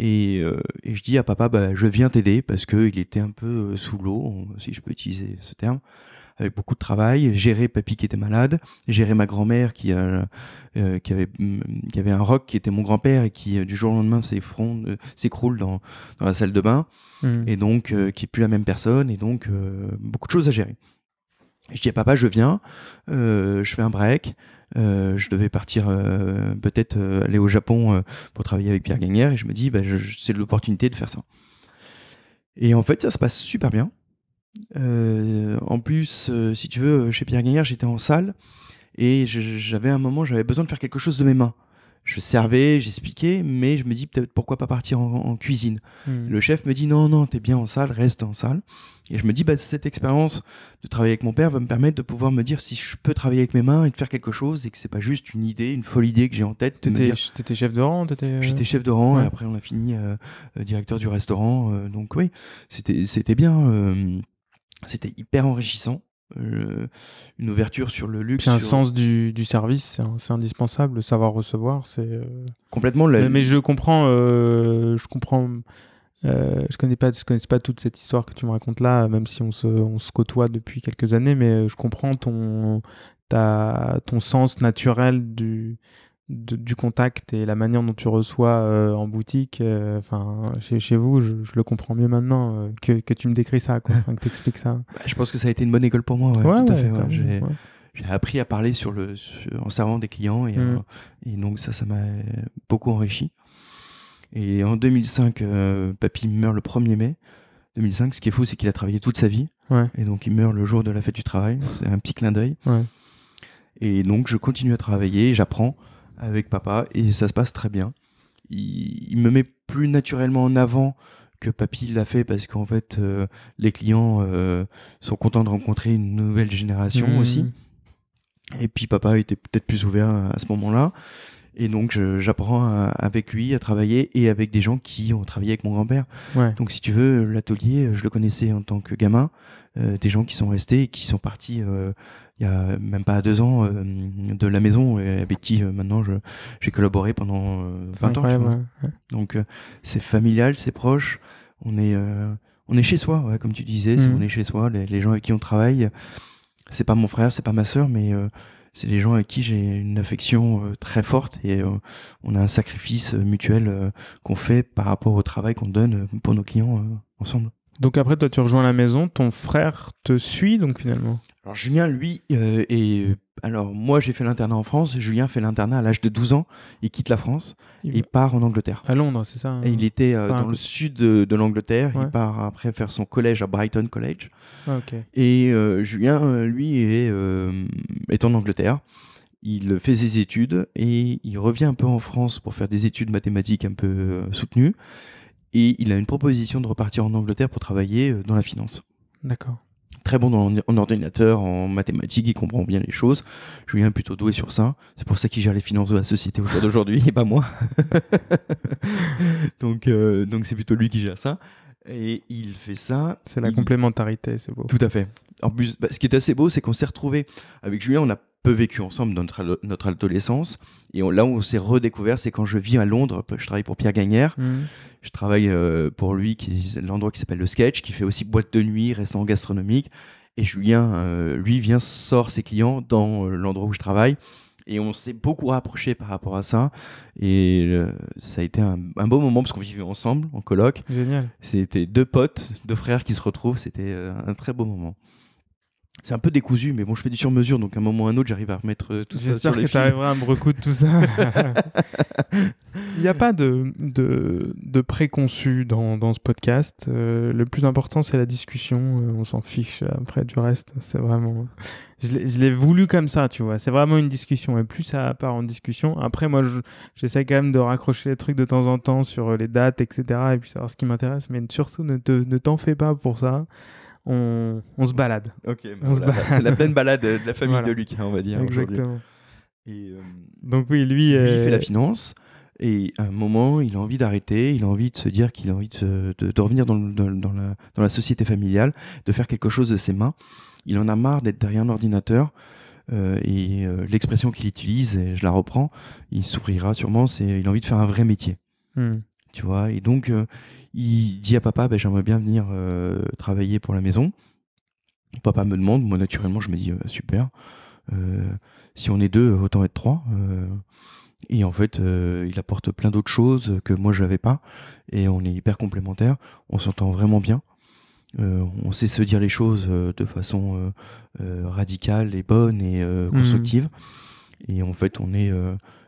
Euh, et, je dis à papa, bah, je viens t'aider parce qu'il était un peu euh, sous l'eau, si je peux utiliser ce terme, avec beaucoup de travail, gérer papy qui était malade, gérer ma grand-mère qui, euh, mm, avait, un roc qui était mon grand-père et qui du jour au lendemain s'écroule dans, la salle de bain, mmh. et donc qui n'est plus la même personne, et donc beaucoup de choses à gérer. Je dis à papa, je viens, euh, je fais un break. Euh, je devais partir euh, peut-être aller au Japon pour travailler avec Pierre Gagnère et je me dis, bah, c'est l'opportunité de faire ça. Et en fait, ça se passe super bien. en plus, si tu veux, chez Pierre Gagnère, j'étais en salle et j'avais un moment, j'avais besoin de faire quelque chose de mes mains. Je servais, j'expliquais, mais je me dis peut-être pourquoi pas partir en, cuisine. Mmh. Le chef me dit non, non, t'es bien en salle, reste en salle. Et je me dis, bah, cette expérience de travailler avec mon père va me permettre de pouvoir me dire si je peux travailler avec mes mains et de faire quelque chose et que c'est pas juste une idée, une folle idée que j'ai en tête. Tu étais chef de rang euh, J'étais chef de rang et après on a fini euh, euh, directeur du restaurant. donc oui, c'était bien. c'était hyper enrichissant. une ouverture sur le luxe. C'est un sens du, du service, c'est indispensable, le savoir recevoir, c'est. Complètement. Mais, je comprends, je comprends euh, je connais pas, je connais pas toute cette histoire que tu me racontes là, même si on se, on se côtoie depuis quelques années, mais euh, je comprends ton, ta, ton sens naturel du, du contact et la manière dont tu reçois euh, en boutique, enfin chez, chez, vous, je, le comprends mieux maintenant que, que, tu me décris ça, quoi, que tu expliques ça. Bah, je pense que ça a été une bonne école pour moi. tout à j'ai, appris à parler sur le, en servant des clients et, mm. et donc ça, ça m'a beaucoup enrichi. Et en 2005, euh, Papy meurt le 1er mai 2005. Ce qui est fou, c'est qu'il a travaillé toute sa vie. Et donc, il meurt le jour de la fête du travail. C'est un petit clin d'œil. Et donc, je continue à travailler, j'apprends avec papa et ça se passe très bien. Il, me met plus naturellement en avant que Papy l'a fait parce qu'en fait, euh, les clients euh, sont contents de rencontrer une nouvelle génération mmh. aussi. Et puis, papa était peut-être plus ouvert à ce moment-là. Et donc, j'apprends avec lui à travailler et avec des gens qui ont travaillé avec mon grand-père. Donc, si tu veux, l'atelier, euh, je le connaissais en tant que gamin. Euh, des gens qui sont restés et qui sont partis euh, il n'y a même pas deux ans de la maison et avec qui maintenant j'ai collaboré pendant 20 ans. Donc, c'est familial, c'est proche. On est, on est chez soi, comme tu disais. Mmh. on est chez soi. Les, gens avec qui on travaille, c'est pas mon frère, c'est pas ma sœur, mais c'est les gens à qui j'ai une affection euh, très forte et euh, on a un sacrifice euh, mutuel qu'on fait par rapport au travail qu'on donne pour nos clients ensemble. Donc après, toi, tu rejoins la maison, ton frère te suit donc finalement Alors Julien, lui, euh, et alors moi j'ai fait l'internat en France, Julien fait l'internat à l'âge de 12 ans, il quitte la France, il, part en Angleterre. À Londres, c'est ça hein et Il était euh, dans le sud de, l'Angleterre, il part après faire son collège à Brighton College. Ah, et euh, Julien, euh, lui, est en Angleterre il fait ses études et il revient un peu en France pour faire des études mathématiques un peu soutenues. Et il a une proposition de repartir en Angleterre pour travailler euh, dans la finance. D'accord. Très bon en ordinateur, en mathématiques, il comprend bien les choses. Julien est plutôt doué sur ça. C'est pour ça qu'il gère les finances de la société aujourd'hui, d'aujourd'hui et pas moi. donc euh, donc c'est plutôt lui qui gère ça. Et il fait ça. C'est la complémentarité, c'est beau. Tout à fait. En plus, bah, ce qui est assez beau, c'est qu'on s'est retrouvé avec Julien. On a peu vécu ensemble dans notre, adolescence. Et là où on s'est redécouvert, c'est quand je vis à Londres, je travaille pour Pierre Gagnère, mmh. je travaille euh, pour lui, qui, l'endroit qui s'appelle le Sketch, qui fait aussi boîte de nuit, restaurant gastronomique. Et Julien, euh, lui, vient, sort ses clients dans euh, l'endroit où je travaille. Et on s'est beaucoup rapprochés par rapport à ça. Et ça a été un, beau moment parce qu'on vivait ensemble, en coloc. Génial. C'était deux potes, deux frères qui se retrouvent. C'était un très beau moment c'est un peu décousu, mais bon, je fais du sur mesure, donc à un moment ou à un autre, j'arrive à remettre euh, tout ça sur les J'espère que tu à me recoudre tout ça. Il n'y a pas de, de, préconçu dans, dans, ce podcast. Euh, le plus important, c'est la discussion. Euh, on s'en fiche après du reste. C'est vraiment. Je l'ai voulu comme ça, tu vois. C'est vraiment une discussion. Et plus ça part en discussion, après, moi, j'essaie quand même de raccrocher les trucs de temps en temps sur les dates, etc. Et puis savoir ce qui m'intéresse. Mais surtout, ne t'en fais pas pour ça on, se balade. Bah, c'est la pleine balade de la famille de Lucas, hein, on va dire. Euh, donc oui, lui, il euh, fait la finance. Et à un moment, il a envie d'arrêter, il a envie de se dire qu'il a envie de, revenir dans, la, société familiale, de faire quelque chose de ses mains. Il en a marre d'être derrière un ordinateur. Euh, et l'expression qu'il utilise, et je la reprends, il sourira sûrement, c'est il a envie de faire un vrai métier. Hmm. Tu vois, et donc il dit à papa, bah, j'aimerais bien venir euh, travailler pour la maison. Papa me demande, moi naturellement je me dis, euh, super, euh, si on est deux, autant être trois. et en fait, il apporte plein d'autres choses que moi je n'avais pas. Et on est hyper complémentaires, on s'entend vraiment bien. on sait se dire les choses de façon radicale et bonne et mmh constructive. Et en fait, on est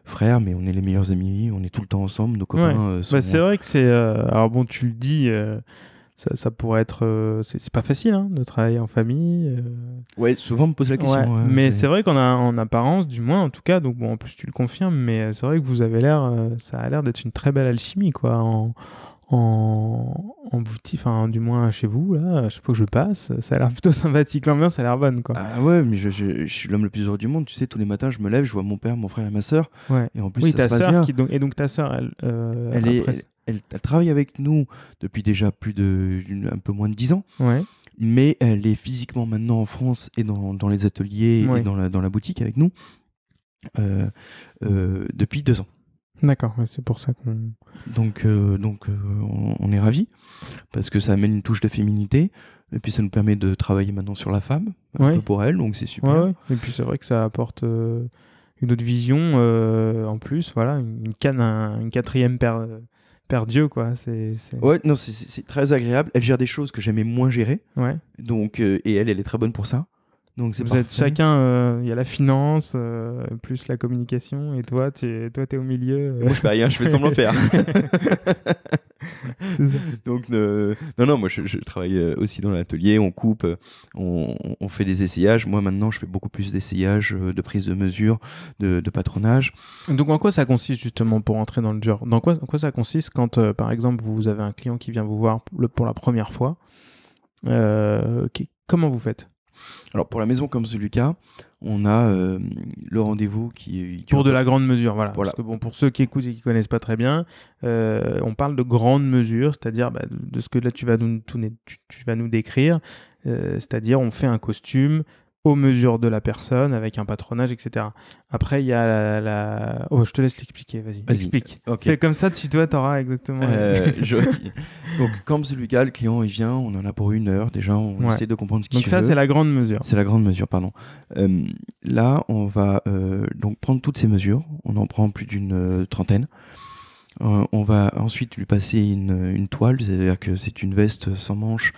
frères, mais on est les meilleurs amis, on est tout le temps ensemble, nos copains. Euh, bah, c'est vrai que c'est. Euh, alors bon, tu le dis. Euh, ça, pourrait être. c'est pas facile hein, de travailler en famille. Ouais, souvent on me pose la question. Hein, mais c'est vrai qu'on a en apparence, du moins en tout cas, donc bon, en plus tu le confirmes, mais c'est vrai que vous avez l'air. ça a l'air d'être une très belle alchimie, quoi. En, en, boutique, enfin du moins chez vous, là, à chaque fois que je passe, ça a l'air plutôt sympathique, l'ambiance a l'air bonne quoi. Ah ouais, mais je, suis l'homme le plus heureux du monde, tu sais, tous les matins je me lève, je vois mon père, mon frère et ma soeur. Ouais. Et en plus, ça ta se passe bien. et donc ta soeur, euh, elle, elle, est, elle, travaille avec nous depuis déjà plus de, un peu moins de 10 ans. Ouais. Mais elle est physiquement maintenant en France et dans, les ateliers et dans la, boutique avec nous. Euh, euh, depuis deux ans. D'accord, c'est pour ça qu'on. Donc, euh, donc euh, on, est ravis, parce que ça amène une touche de féminité, et puis ça nous permet de travailler maintenant sur la femme, un peu pour elle, donc c'est super. et puis c'est vrai que ça apporte euh, une autre vision en plus, voilà, une, canne, un, une quatrième paire, père quoi. C'est, Ouais, non, c'est, très agréable. Elle gère des choses que j'aimais moins gérer, donc, et elle, elle est très bonne pour ça. Donc Vous êtes chacun, euh, il y a la finance, euh, plus la communication, et toi, tu es, toi, es au milieu. Moi, je fais rien, je fais semblant de faire. Donc, non, non, moi je, travaille euh, aussi dans l'atelier, on coupe, on, fait des essayages. Moi maintenant, je fais beaucoup plus d'essayages, de prise de mesure, de, patronage. Donc, en quoi ça consiste justement pour entrer dans le genre Dans quoi, en quoi ça consiste quand, par exemple, vous avez un client qui vient vous voir pour la première fois Comment vous faites alors pour la maison comme celui là on a euh, le rendez-vous qui, est pour de la grande mesure, voilà. Parce que bon, pour ceux qui écoutent et qui connaissent pas très bien, euh, on parle de grande mesure, c'est-à-dire bah, de ce que là tu vas nous, tu, tu vas nous décrire, euh, c'est-à-dire on fait un costume aux mesures de la personne, avec un patronage, etc. Après, il y a la, Oh, je te laisse l'expliquer, vas-y. explique. comme ça, tu vois t'auras exactement... Euh, donc, comme c'est le client, il vient, on en a pour une heure, déjà, on essaie de comprendre ce qu'il Donc ça, c'est la grande mesure. C'est la grande mesure, pardon. Euh, là, on va euh, donc prendre toutes ces mesures, on en prend plus d'une trentaine. Euh, on va ensuite lui passer une, toile, c'est-à-dire que c'est une veste sans manches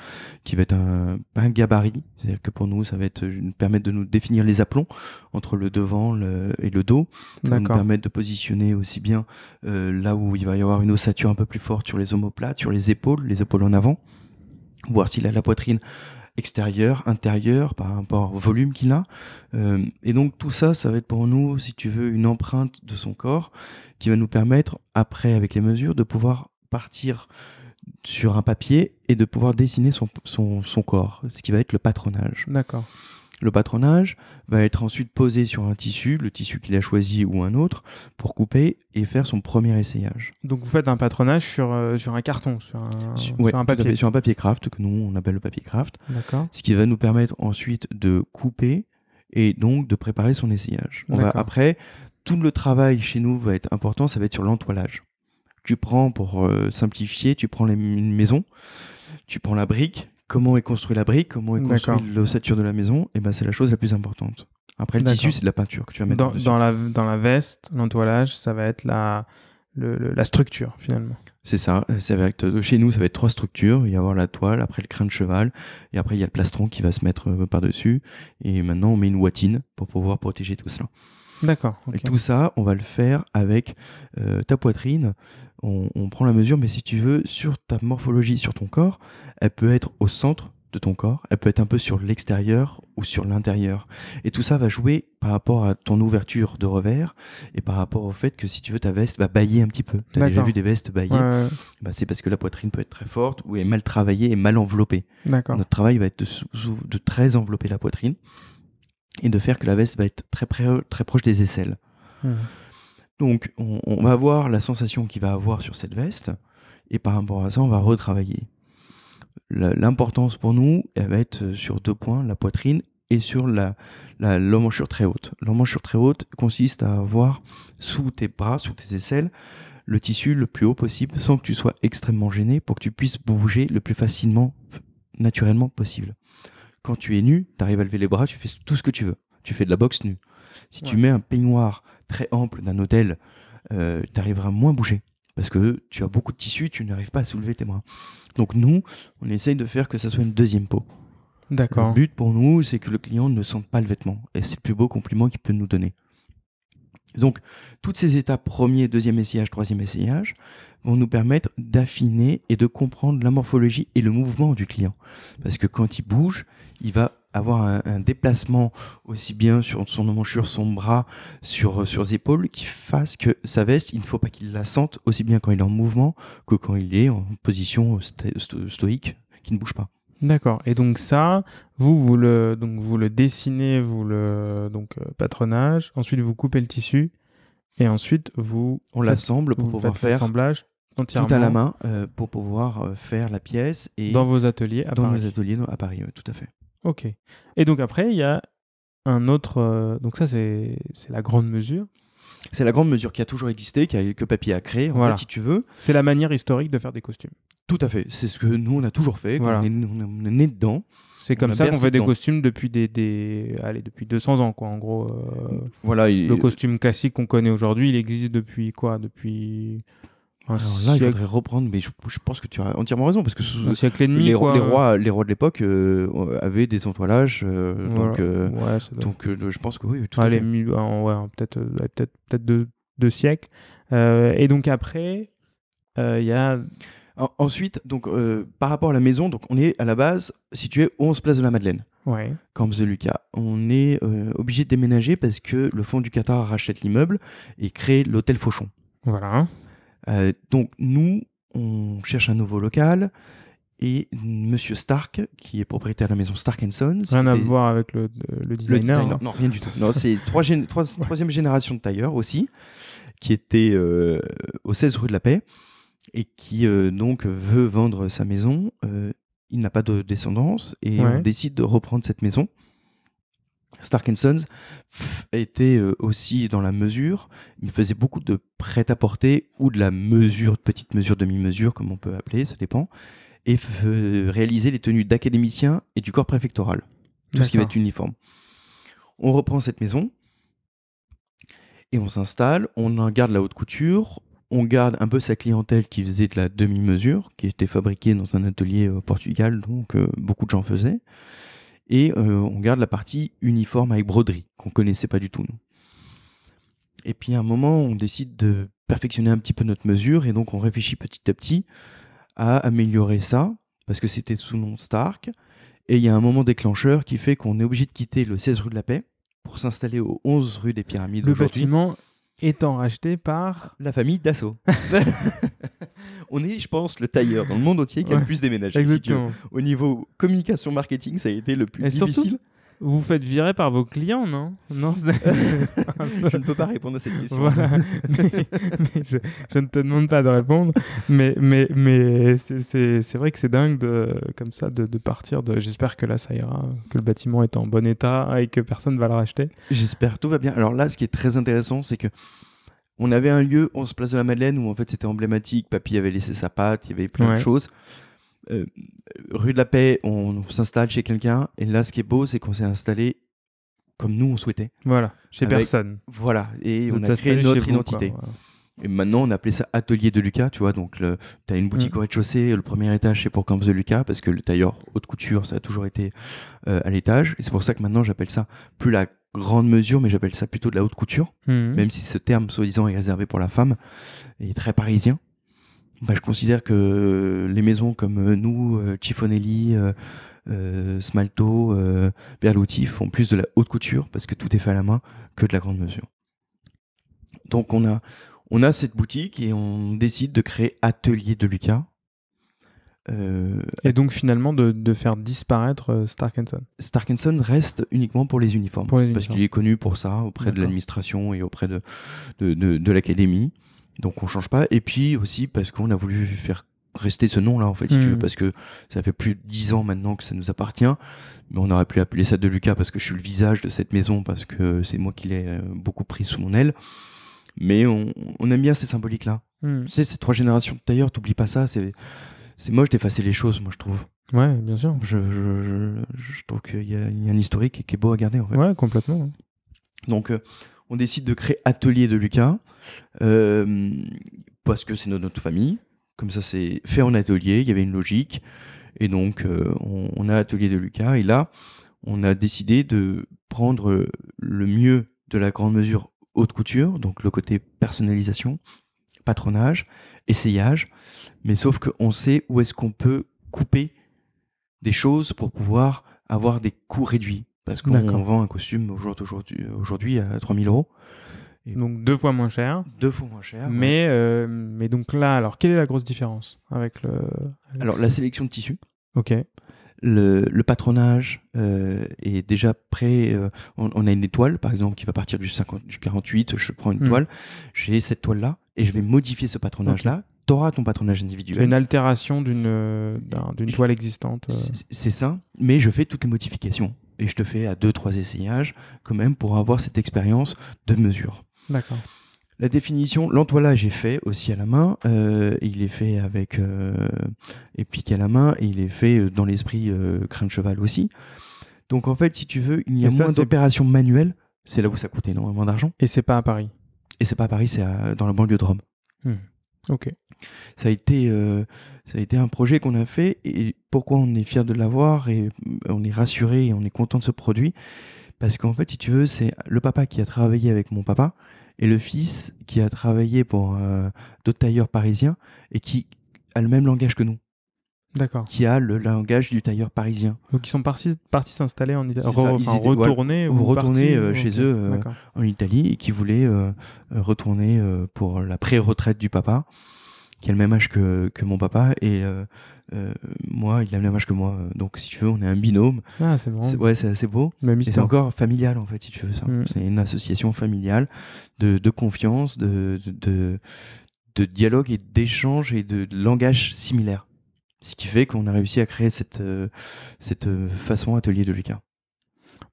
qui va être un, gabarit, c'est-à-dire que pour nous, ça va être, euh, nous permettre de nous définir les aplombs entre le devant et le dos. Ça va nous permettre de positionner aussi bien euh, là où il va y avoir une ossature un peu plus forte sur les omoplates, sur les épaules, les épaules en avant, voir s'il a la poitrine extérieure, intérieure, par rapport au volume qu'il a. et donc tout ça, ça va être pour nous, si tu veux, une empreinte de son corps qui va nous permettre, après, avec les mesures, de pouvoir partir sur un papier et de pouvoir dessiner son, son, son corps, ce qui va être le patronage. D'accord. Le patronage va être ensuite posé sur un tissu, le tissu qu'il a choisi ou un autre, pour couper et faire son premier essayage. Donc vous faites un patronage sur, euh, sur un carton, sur un, sur, un papier Sur un papier craft, que nous on appelle le papier craft. D'accord. Ce qui va nous permettre ensuite de couper et donc de préparer son essayage. On va après tout le travail chez nous va être important, ça va être sur l'entoilage. Tu prends, pour euh, simplifier, tu prends une maison, tu prends la brique, comment est construite la brique, comment est construite l'ossature de la maison, et eh ben c'est la chose la plus importante. Après, le tissu, c'est de la peinture que tu vas mettre dans, la, veste, l'entoilage, ça va être la, structure finalement. C'est ça, euh, chez nous, ça va être trois structures. Il va y avoir la toile, après le crin de cheval, et après il y a le plastron qui va se mettre euh, par-dessus. Et maintenant, on met une ouatine pour pouvoir protéger tout cela. D'accord. Et tout ça, on va le faire avec euh, ta poitrine. On, prend la mesure, mais si tu veux, sur ta morphologie, sur ton corps, elle peut être au centre de ton corps, elle peut être un peu sur l'extérieur ou sur l'intérieur. Et tout ça va jouer par rapport à ton ouverture de revers et par rapport au fait que si tu veux, ta veste va bailler un petit peu. Tu as déjà vu des vestes bailler bah, C'est parce que la poitrine peut être très forte ou est mal travaillée et mal enveloppée. Notre travail va être de très envelopper la poitrine et de faire que la veste va être très, proche des aisselles. Mmh. Donc, on, va voir la sensation qu'il va avoir sur cette veste, et par rapport à ça, on va retravailler. L'importance pour nous, elle va être sur deux points, la poitrine et sur la, la l'emmanchure très haute. L'emmanchure très haute consiste à avoir sous tes bras, sous tes aisselles, le tissu le plus haut possible sans que tu sois extrêmement gêné pour que tu puisses bouger le plus facilement, naturellement possible quand tu es nu, tu arrives à lever les bras, tu fais tout ce que tu veux. Tu fais de la boxe nue. Si tu mets un peignoir très ample d'un hôtel, euh, tu arriveras moins bouger parce que tu as beaucoup de tissu, tu n'arrives pas à soulever tes bras. Donc nous, on essaye de faire que ça soit une deuxième peau. D'accord. Le but pour nous, c'est que le client ne sente pas le vêtement. Et c'est le plus beau compliment qu'il peut nous donner. Donc, toutes ces étapes, premier, deuxième essayage, troisième essayage, vont nous permettre d'affiner et de comprendre la morphologie et le mouvement du client. Parce que quand il bouge, il va avoir un, déplacement aussi bien sur son manchure, son bras, sur, sur ses épaules, qui fasse que sa veste, il ne faut pas qu'il la sente aussi bien quand il est en mouvement que quand il est en position stoïque, qui ne bouge pas. D'accord. Et donc ça, vous vous le donc vous le dessinez, vous le donc euh, patronage. Ensuite, vous coupez le tissu et ensuite vous on l'assemble pour pouvoir faire l'assemblage entièrement tout à la main euh, pour pouvoir euh, faire la pièce et dans vos ateliers à dans Paris. ateliers à Paris, oui, tout à fait. Ok. Et donc après, il y a un autre. donc ça, c'est la grande mesure. C'est la grande mesure qui a toujours existé, qui a, que papier à créer. voilà. si tu veux. C'est la manière historique de faire des costumes. Tout à fait. C'est ce que nous, on a toujours fait. On, est, on, nés dedans. C'est comme ça qu'on fait des costumes depuis, des, Allez, depuis 200 ans, quoi, en gros. Euh, voilà, Le costume classique qu'on connaît aujourd'hui, il existe depuis quoi Depuis. là, il faudrait reprendre, mais je, pense que tu as entièrement raison, parce que un siècle et demi, les, rois, les rois de l'époque euh, avaient des entoilages, euh, donc, donc je pense que oui. Tout Allez, ouais, peut-être peut peut deux, deux, siècles. et donc après, il y a Ensuite, donc, euh, par rapport à la maison, donc, on est à la base situé 11 place de la Madeleine. Ouais. Comme Lucas. On est euh, obligé de déménager parce que le Fonds du Qatar rachète l'immeuble et crée l'hôtel Fauchon. Voilà. Euh, donc, nous, on cherche un nouveau local. Et Monsieur Stark, qui est propriétaire de la maison Stark Sons. Rien à voir avec le, designer. Hein. Non, rien du tout. non, c'est trois troisième génération de tailleur aussi, qui était au 16 rue de la Paix et qui euh, donc veut vendre sa maison. Euh, il n'a pas de descendance et on décide de reprendre cette maison. Stark Sons était euh, aussi dans la mesure. Il faisait beaucoup de prêt-à-porter ou de la mesure, petite mesure, demi-mesure, comme on peut appeler, ça dépend. Et réaliser les tenues d'académiciens et du corps préfectoral. Tout ce qui va être uniforme. On reprend cette maison et on s'installe. On garde la haute couture on garde un peu sa clientèle qui faisait de la demi-mesure, qui était fabriquée dans un atelier au Portugal, donc euh, beaucoup de gens faisaient. Et euh, on garde la partie uniforme avec broderie, qu'on connaissait pas du tout, nous. Et puis à un moment, on décide de perfectionner un petit peu notre mesure, et donc on réfléchit petit à petit à améliorer ça, parce que c'était sous nom Stark. Et il y a un moment déclencheur qui fait qu'on est obligé de quitter le 16 rue de la Paix pour s'installer au 11 rue des Pyramides. Le bâtiment étant racheté par la famille Dassault. on est, je pense, le tailleur dans le monde entier qui a le plus déménagé. Au niveau communication marketing, ça a été le plus difficile. Vous faites virer par vos clients, non Non, je ne peux pas répondre à cette question. je, ne te demande pas de répondre, mais mais mais c'est vrai que c'est dingue de comme ça de, partir. De j'espère que là ça ira, que le bâtiment est en bon état et que personne ne va le racheter. J'espère tout va bien. Alors là, ce qui est très intéressant, c'est que on avait un lieu, on se place de la Madeleine où en fait c'était emblématique. Papy avait laissé sa patte, il y avait plein de choses. Euh, rue de la Paix, on, s'installe chez quelqu'un. Et là, ce qui est beau, c'est qu'on s'est installé comme nous on souhaitait. Voilà, chez personne. Voilà, et on a créé notre identité. Et maintenant, on appelait ça Atelier de Lucas, tu vois. Donc, tu as une boutique mm. au rez-de-chaussée, le premier étage, c'est pour Camps de Lucas, parce que le tailleur haute couture, ça a toujours été euh, à l'étage. Et c'est pour ça que maintenant, j'appelle ça plus la grande mesure, mais j'appelle ça plutôt de la haute couture, mm. même si ce terme, soi-disant, est réservé pour la femme, et très parisien. Bah, je considère que euh, les maisons comme euh, nous, Cifonelli, euh, Smalto, Berluti font plus de la haute couture parce que tout est fait à la main que de la grande mesure. Donc on a, cette boutique et on décide de créer Atelier de Lucas. et donc finalement de, faire disparaître Starkenson. Starkinson reste uniquement pour les uniformes, parce qu'il est connu pour ça auprès de l'administration et auprès de l'académie. Donc on change pas. Et puis aussi parce qu'on a voulu faire rester ce nom-là, en fait, tu hmm. parce que ça fait plus de dix ans maintenant que ça nous appartient. Mais on aurait pu appeler ça de Lucas parce que je suis le visage de cette maison, parce que c'est moi qui l'ai euh, beaucoup pris sous mon aile. Mais on, aime bien ces symboliques-là. Hmm. ces trois générations d'ailleurs, t'oublies pas ça. C'est moi moche d'effacer les choses, moi, je trouve. Ouais, bien sûr. Je, trouve qu'il y, a un historique qui est beau à garder, en fait. Ouais, complètement. Donc. Euh, on décide de créer Atelier de Lucas, euh, parce que c'est notre, famille. Comme ça, c'est fait en atelier, il y avait une logique. Et donc, euh, on, on, a Atelier de Lucas. Et là, on a décidé de prendre le mieux de la grande mesure haute couture, donc le côté personnalisation, patronage, essayage. Mais sauf qu'on sait où est-ce qu'on peut couper des choses pour pouvoir avoir des coûts réduits. Parce qu'on vend un costume euh, aujourd'hui à 3000 euros. donc deux fois moins cher. Deux fois moins cher. Mais, euh, mais donc là, alors quelle est la grosse différence avec le. alors la sélection de tissus. Ok. Le, patronage euh, est déjà prêt. on, a une étoile, par exemple, qui va partir du, 50, du 48. Je prends une hmm. toile. J'ai cette toile-là et je vais modifier ce patronage-là. tu auras ton patronage individuel. Une altération d'une toile existante. C'est ça, mais je fais toutes les modifications et je te fais à deux, trois essayages quand même pour avoir cette expérience de mesure. D'accord. La définition, l'entoilage est fait aussi à la main. Euh, il est fait avec euh, et épique à la main il est fait euh, dans l'esprit euh, crin de cheval aussi. Donc en fait, si tu veux, il y a moins d'opérations manuelles. C'est là où ça coûte énormément d'argent. Et c'est pas à Paris. Et c'est pas à Paris, c'est dans la banlieue de Rome. Hmm. Ok. Ça a été, euh, ça a été un projet qu'on a fait et pourquoi on est fier de l'avoir et euh, on est rassuré et on est content de ce produit parce qu'en fait, si tu veux, c'est le papa qui a travaillé avec mon papa et le fils qui a travaillé pour euh, d'autres tailleurs parisiens et qui a le même langage que nous qui a le langage du tailleur parisien. Donc ils sont partis, partis s'installer en Italie, retourner, ou retourner euh, chez eux euh, en Italie et qui voulaient euh, retourner pour la pré-retraite du papa, qui a le même âge que, mon papa et moi, il a le même âge que moi. Donc si tu veux, on est un binôme. Ah c'est bon. c'est assez beau. c'est encore familial en fait, si tu veux ça. Mm. C'est une association familiale de, confiance, de, de dialogue et d'échange et de langage similaire. Ce qui fait qu'on a réussi à créer cette, euh, cette euh, façon atelier de Lucas.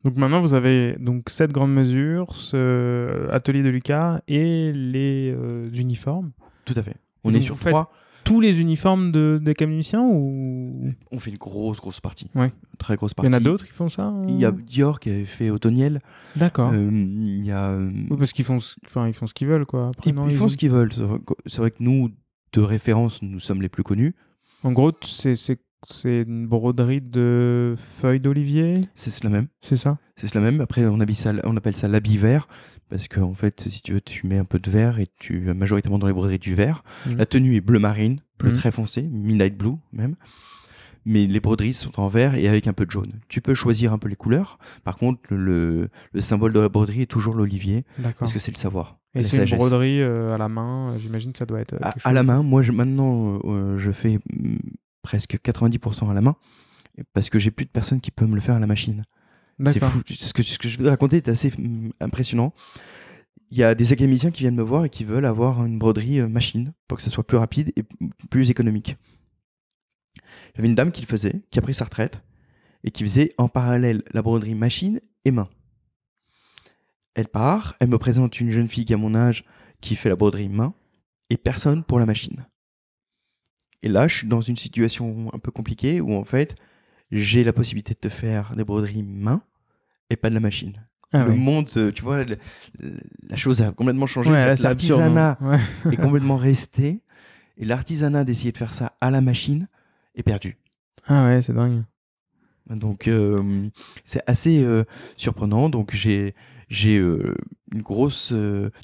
Donc maintenant, vous avez donc cette grande mesure, ce atelier de Lucas et les euh, uniformes. Tout à fait. On est sur trois. Tous les uniformes de, des camionniciens ou On fait une grosse, grosse partie. Ouais. Très grosse partie. Il y en a d'autres qui font ça hein? Il y a Dior qui avait fait Otoniel. D'accord. il y a. parce qu'ils font, ils font ce qu'ils veulent, quoi. ils, font ce qu'ils veulent. C'est vrai que nous, de référence, nous sommes les plus connus. En gros, c'est une broderie de feuilles d'olivier C'est cela même. C'est ça C'est cela même. Après, on, appelle ça l'habit vert, parce que en fait, si tu veux, tu mets un peu de vert et tu majoritairement dans les broderies du vert. Mmh. La tenue est bleu marine, bleu mmh. très foncé, midnight blue même mais les broderies sont en vert et avec un peu de jaune. Tu peux choisir un peu les couleurs. Par contre, le, symbole de la broderie est toujours l'olivier, parce que c'est le savoir. Et c'est une broderie euh, à la main, euh, j'imagine que ça doit être. Euh, à, la main, moi maintenant je fais mm, presque 90% à la main, parce que j'ai plus de personnes qui peuvent me le faire à la machine. C'est Ce que, je veux raconter est assez mm, impressionnant il y a des académiciens qui viennent me voir et qui veulent avoir une broderie machine pour que ça soit plus rapide et mm, plus économique. J'avais une dame qui le faisait, qui a pris sa retraite, et qui faisait en parallèle la broderie machine et main. Elle part, elle me présente une jeune fille qui a mon âge qui fait la broderie main, et personne pour la machine. Et là, je suis dans une situation un peu compliquée où en fait, j'ai la possibilité de te faire des broderies main et pas de la machine. Ah le monde, tu vois, la chose a complètement changé. L'artisanat hein. est complètement resté. Et l'artisanat d'essayer de faire ça à la machine, est perdu. Ah ouais, c'est dingue. Donc euh, c'est assez euh, surprenant. Donc j'ai j'ai euh, une grosse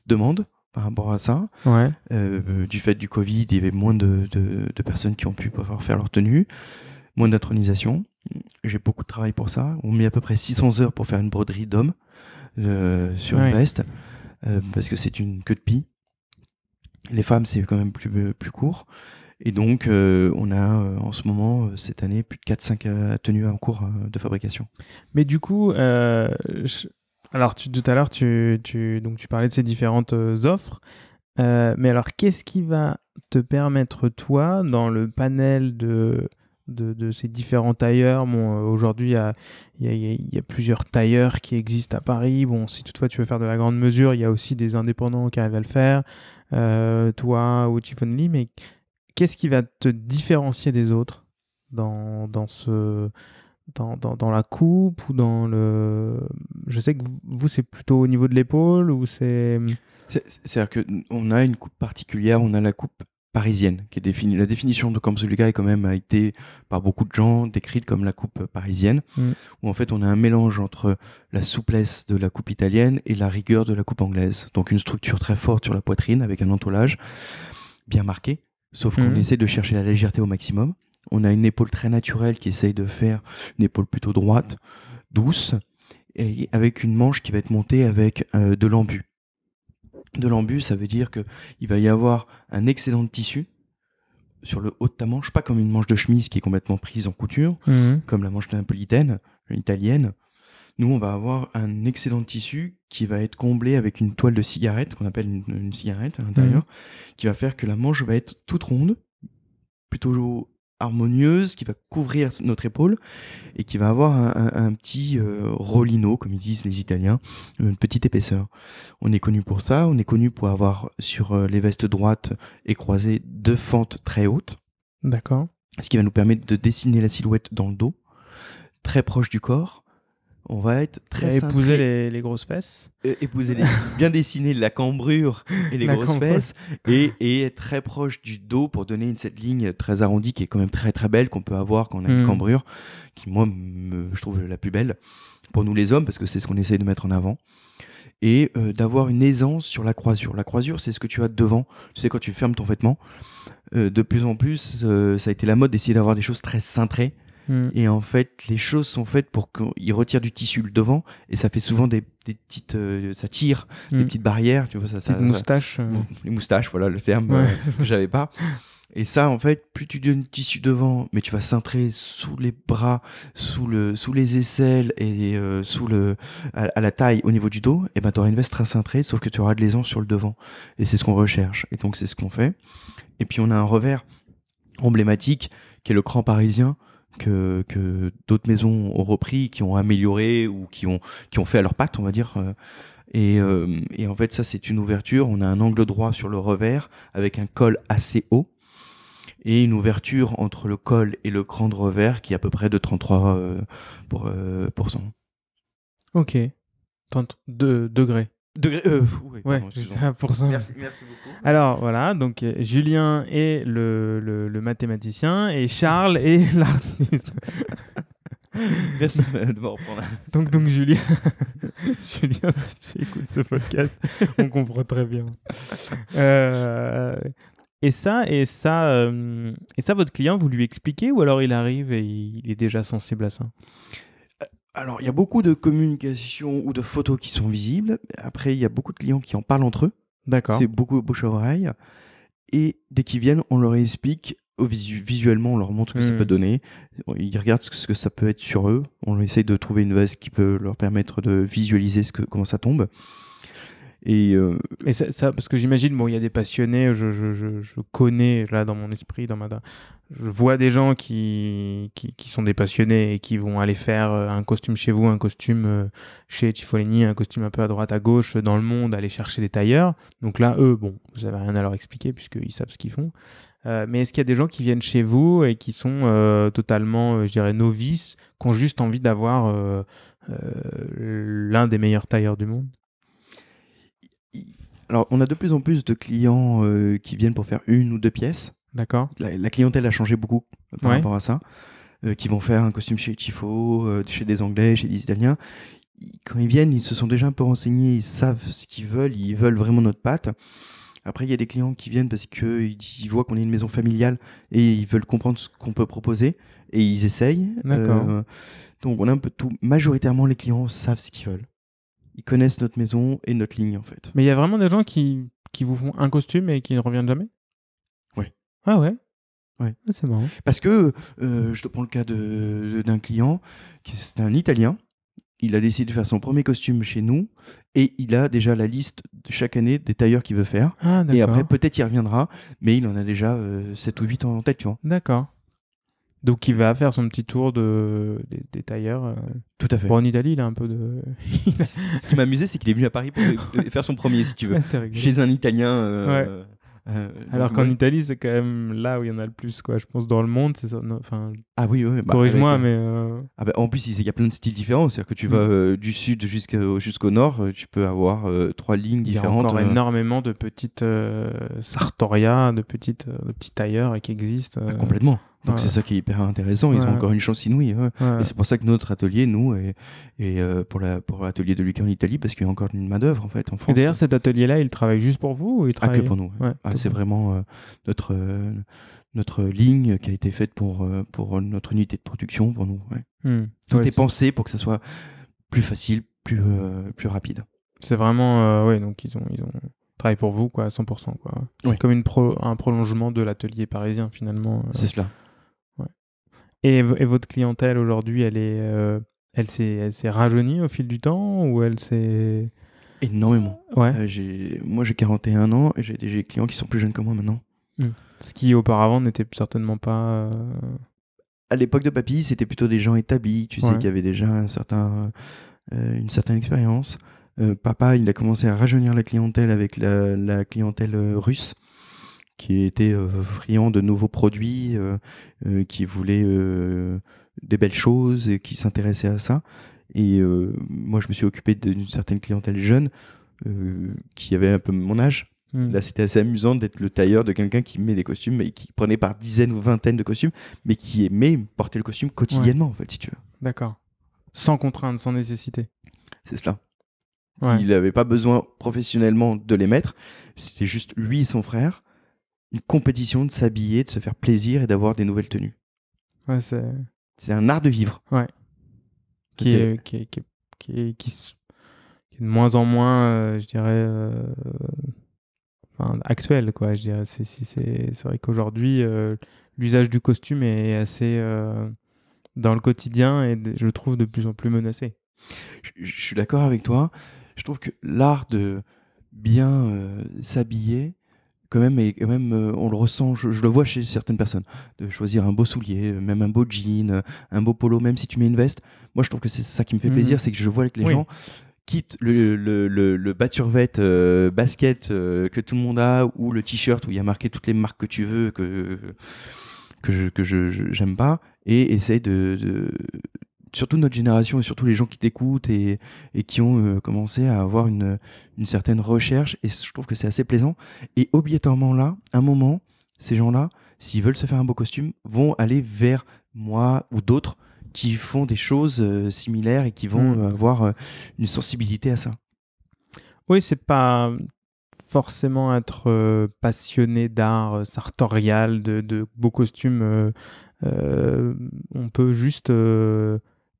demande par rapport à ça. Ouais. du fait du Covid, il y avait moins de, de, personnes qui ont pu pouvoir faire leur tenue, moins d'intronisation. J'ai beaucoup de travail pour ça. On met à peu près 600 heures pour faire une broderie d'homme sur le une veste parce que c'est une queue de pie. Les femmes, c'est quand même plus, plus court. Et donc, euh, on a euh, en ce moment, euh, cette année, plus de 4-5 tenues en cours de fabrication. Mais du coup, alors tu, tout à l'heure, tu, donc, tu parlais de ces différentes offres. mais alors, qu'est-ce qui va te permettre, toi, dans le panel de, de, ces différents tailleurs. Bon, aujourd'hui, il y, y a, plusieurs tailleurs qui existent à Paris. Bon, si toutefois tu veux faire de la grande mesure, il y a aussi des indépendants qui arrivent à le faire. toi ou Chifonli, mais qu'est-ce qui va te différencier des autres dans, dans ce dans, dans, la coupe ou dans le je sais que vous c'est plutôt au niveau de l'épaule ou c'est c'est-à-dire que on a une coupe particulière on a la coupe parisienne qui est définie la définition de Kamsuliga est quand même a été par beaucoup de gens décrite comme la coupe parisienne mm. où en fait on a un mélange entre la souplesse de la coupe italienne et la rigueur de la coupe anglaise donc une structure très forte sur la poitrine avec un entourage bien marqué Sauf qu'on mhm. essaie de chercher la légèreté au maximum. On a une épaule très naturelle qui essaye de faire une épaule plutôt droite, douce, et avec une manche qui va être montée avec euh, de l'embu. De l'embu, ça veut dire qu'il va y avoir un excédent de tissu sur le haut de ta manche, pas comme une manche de chemise qui est complètement prise en couture, mhm. comme la manche napolitaine italienne, nous, on va avoir un excédent de tissu qui va être comblé avec une toile de cigarette, qu'on appelle une, cigarette à l'intérieur, mmh. qui va faire que la manche va être toute ronde, plutôt harmonieuse, qui va couvrir notre épaule et qui va avoir un, petit euh, rollino, comme ils disent les Italiens, une petite épaisseur. On est connu pour ça, on est connu pour avoir sur euh, les vestes droites et croisées deux fentes très hautes. D'accord. Ce qui va nous permettre de dessiner la silhouette dans le dos, très proche du corps on va être très épouser les, grosses fesses, euh, épouser les, bien dessiner la cambrure et les grosses fesses, et, être très proche du dos pour donner cette ligne très arrondie qui est quand même très très belle qu'on peut avoir quand on a une mm. cambrure, qui moi je trouve la plus belle pour nous les hommes parce que c'est ce qu'on essaye de mettre en avant et euh, d'avoir une aisance sur la croisure. La croisure, c'est ce que tu as devant. Tu sais, quand tu fermes ton vêtement, euh, de plus en plus, ça a été la mode d'essayer d'avoir des choses très cintrées. Mm. Et en fait, les choses sont faites pour qu'ils retirent du tissu le devant, et ça fait souvent des, petites, euh, ça tire, des mm. petites barrières, tu vois, ça, ça, euh. les moustaches, voilà le terme euh, j'avais pas. Et ça, en fait, plus tu donnes du tissu devant, mais tu vas cintrer sous les bras, sous, le, sous les aisselles et sous le, à, la taille au niveau du dos, et ben tu auras une veste très cintrée, sauf que tu auras de l'aisance sur le devant. Et c'est ce qu'on recherche. Et donc, c'est ce qu'on fait. Et puis, on a un revers emblématique qui est le cran parisien que, d'autres maisons ont repris, qui ont amélioré ou qui ont, qui ont fait à leur patte, on va dire. Euh. Euh, et, en fait, ça, c'est une ouverture. On a un angle droit sur le revers avec un col assez haut et une ouverture entre le col et le cran de revers qui est à peu près de 33%. Euh, pour, ok. 32 degrés. Degré. Euh, oui, ouais, merci, merci, beaucoup. Alors voilà, donc euh, Julien est le, le, mathématicien et Charles est l'artiste. Merci Donc, donc Julien, Julien, si tu écoutes ce podcast, on comprend très bien. Euh, et ça, et ça, et ça, votre client, vous lui expliquez ou alors il arrive et il est déjà sensible à ça euh, alors, il y a beaucoup de communications ou de photos qui sont visibles. Après, il y a beaucoup de clients qui en parlent entre eux. D'accord. C'est beaucoup bouche à oreille. Et dès qu'ils viennent, on leur explique visuellement, on leur montre ce que ça mmh. peut donner. Ils regardent ce que ça peut être sur eux. On essaye de trouver une veste qui peut leur permettre de visualiser comment ça tombe. Et, euh, ça, parce que j'imagine, bon, il y a des passionnés, je, je, je, connais là dans mon esprit, dans ma, je vois des gens qui, qui, qui, sont des passionnés et qui vont aller faire euh, un costume chez vous, un costume euh, chez Cifolini, un costume un peu à droite, à gauche, dans le monde, aller chercher des tailleurs. Donc là, eux, bon, vous n'avez rien à leur expliquer puisqu'ils savent ce qu'ils font. mais est-ce qu'il y a des gens qui viennent chez vous et qui sont totalement, je dirais, novices, qui ont juste envie d'avoir l'un des meilleurs tailleurs du monde alors, on a de plus en plus de clients euh, qui viennent pour faire une ou deux pièces. D'accord. La, clientèle a changé beaucoup euh, par rapport à ça. Euh, qui vont faire un costume chez Tifo, chez des Anglais, chez des Italiens. quand ils viennent, ils se sont déjà un peu renseignés, ils savent ce qu'ils veulent, ils veulent vraiment notre pâte. Après, il y a des clients qui viennent parce qu'ils voient qu'on est une maison familiale et ils veulent comprendre ce qu'on peut proposer et ils essayent. D'accord. donc, on a un peu tout. Majoritairement, les clients savent ce qu'ils veulent ils connaissent notre maison et notre ligne en fait. Mais il y a vraiment des gens qui, qui vous font un costume et qui ne reviennent jamais Oui. Ah ouais Ouais. Ah, c'est marrant. Parce que euh, je te prends le cas de, d'un client, c'est un Italien. Il a décidé de faire son premier costume chez nous et il a déjà la liste de chaque année des tailleurs qu'il veut faire. Ah, et après, peut-être il reviendra, mais il en a déjà 7 euh, ou 8 en tête, tu vois. D'accord. Donc il va faire son petit tour de, des, tailleurs. Euh, Tout à fait. en Italie, il a un peu de. Ce qui m'amusait, c'est qu'il est venu à Paris pour euh, faire son premier, si tu veux. Ouais, Chez un Italien. Euh, Alors qu'en Italie, c'est quand même là où il y en a le plus, quoi. Je pense dans le monde, ça. enfin, ah oui, oui. Bah, corrige-moi, mais. Ah, bah, en plus, il y a plein de styles différents. C'est-à-dire que tu vas mm. du sud jusqu'au nord, tu peux avoir trois lignes différentes. Il y a encore énormément de petites sartoria, de petites de petits tailleurs qui existent. Ah, complètement. Donc c'est ça qui est hyper intéressant. Ils ont encore une chance inouïe. Hein. Et c'est pour ça que notre atelier, nous, et euh, pour la pour l'atelier de Lucas en Italie, parce qu'il y a encore une main d'œuvre en fait en France. D'ailleurs, cet atelier-là, il travaille juste pour vous ou il travaille... Ah que pour nous. Ah, c'est vraiment euh, notre euh, notre ligne qui a été faite pour pour notre unité de production pour nous. Hmm. Tout est pensé pour que ça soit plus facile, plus plus rapide. C'est vraiment ouais donc ils ont ils ont travaille pour vous quoi à 100% quoi. C'est comme une un prolongement de l'atelier parisien finalement. C'est cela. Et, votre clientèle aujourd'hui, elle est, euh, elle s'est rajeunie au fil du temps ou elle s'est énormément. Ouais. Euh, moi, j'ai 41 ans et j'ai des clients qui sont plus jeunes que moi maintenant. Mmh. Ce qui auparavant n'était certainement pas. Euh, à l'époque de Papy, c'était plutôt des gens établis, tu sais, qui avaient déjà un certain, une certaine expérience. papa, il a commencé à rajeunir la clientèle avec la clientèle russe qui était euh, friand de nouveaux produits, euh, euh, qui voulait des belles choses et qui s'intéressait à ça. Et moi, je me suis occupé d'une certaine clientèle jeune qui avait un peu mon âge. Hmm. Là, c'était assez amusant d'être le tailleur de quelqu'un qui met des costumes et qui prenait par dizaines ou vingtaines de costumes, mais qui aimait porter le costume quotidiennement, en fait, si tu veux. D'accord. Sans contrainte, sans nécessité. C'est cela. Il n'avait pas besoin professionnellement de les mettre. C'était juste lui et son frère une compétition de s'habiller, de se faire plaisir et d'avoir des nouvelles tenues. Euh, c'est... un art de vivre. Qui est, qui, est, de moins en moins, euh, je dirais, euh, actuel. Quoi, je dirais. C'est, vrai qu'aujourd'hui, l'usage du costume est assez dans le quotidien et je le trouve de plus en plus menacé. je suis d'accord avec toi. Je trouve que l'art de bien s'habiller quand même, et quand même euh, on le ressent, je, le vois chez certaines personnes, de choisir un beau soulier, euh, même un beau jean, euh, un beau polo, même si tu mets une veste. Moi, je trouve que c'est ça qui me fait mhm. plaisir, c'est que je vois que les gens quittent le, le, le, le basket que tout le monde a, ou le t-shirt où il y a marqué toutes les marques que tu veux, que, que je que je, pas, et essayent de, de, surtout notre génération et surtout les gens qui t'écoutent et, et, qui ont euh, commencé à avoir une, une, certaine recherche. Et je trouve que c'est assez plaisant. Et obligatoirement là, un moment, ces gens-là, s'ils veulent se faire un beau costume, vont aller vers moi ou d'autres qui font des choses euh, similaires et qui vont mm. euh, avoir une sensibilité à ça. Oui, c'est pas forcément être passionné d'art sartorial, de, de, beaux costumes. on peut juste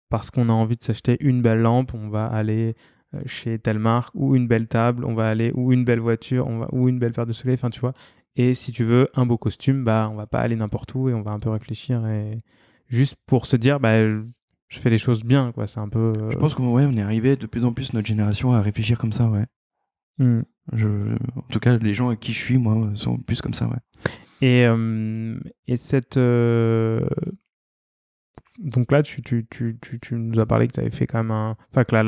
parce qu'on a envie de s'acheter une belle lampe, on va aller euh, chez telle marque, ou une belle table, on va aller, ou une belle voiture, on va, ou une belle paire de soleil, enfin tu vois. Et si tu veux un beau costume, bah on va pas aller n'importe où et on va un peu réfléchir et juste pour se dire bah je fais les choses bien quoi. C'est un peu. Euh, je pense qu'on ouais, on est arrivé de plus en plus notre génération à réfléchir comme ça ouais. Mmh. En tout cas, les gens à qui je suis, moi, sont plus comme ça, ouais. Et, euh, cette, donc là, tu, tu, nous as parlé que tu avais fait quand même un. Enfin, que la,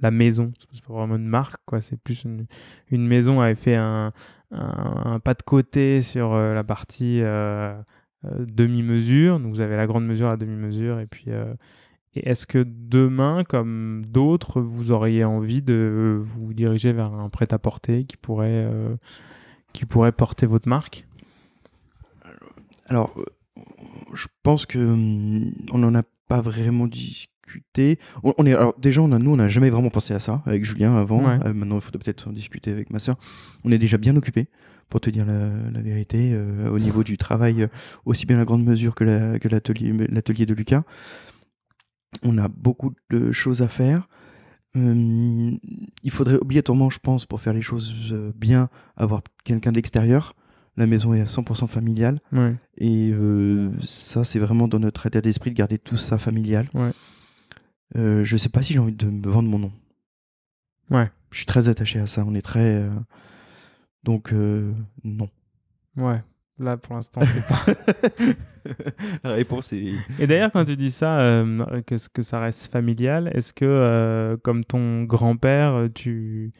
la, maison, c'est pas vraiment une marque, quoi, c'est plus une, maison avait fait un, pas de côté sur euh, la partie euh, euh, demi-mesure. Donc vous avez la grande mesure, la demi-mesure, et puis. est-ce que demain, comme d'autres, vous auriez envie de vous diriger vers un prêt-à-porter qui pourrait, qui pourrait porter votre marque Alors, je pense que hum, on n'en a pas vraiment discuté. On, est, alors déjà, nous, on n'a jamais vraiment pensé à ça avec Julien avant. Euh, maintenant, il faudrait peut-être en discuter avec ma sœur. On est déjà bien occupé, pour te dire la, vérité, euh, au niveau du travail, euh, aussi bien la grande mesure que l'atelier de Lucas. On a beaucoup de choses à faire. Hum, il faudrait obligatoirement, je pense, pour faire les choses bien, avoir quelqu'un d'extérieur la maison est à 100% familiale. Et euh, ça, c'est vraiment dans notre état d'esprit de garder tout ça familial. Euh, je ne sais pas si j'ai envie de me vendre mon nom. Ouais. Je suis très attaché à ça. On est très. Euh, donc, non. Ouais. Là, pour l'instant, c'est pas. la réponse est. Et d'ailleurs, quand tu dis ça, qu'est-ce que ça reste familial, est-ce que, comme ton grand-père, tu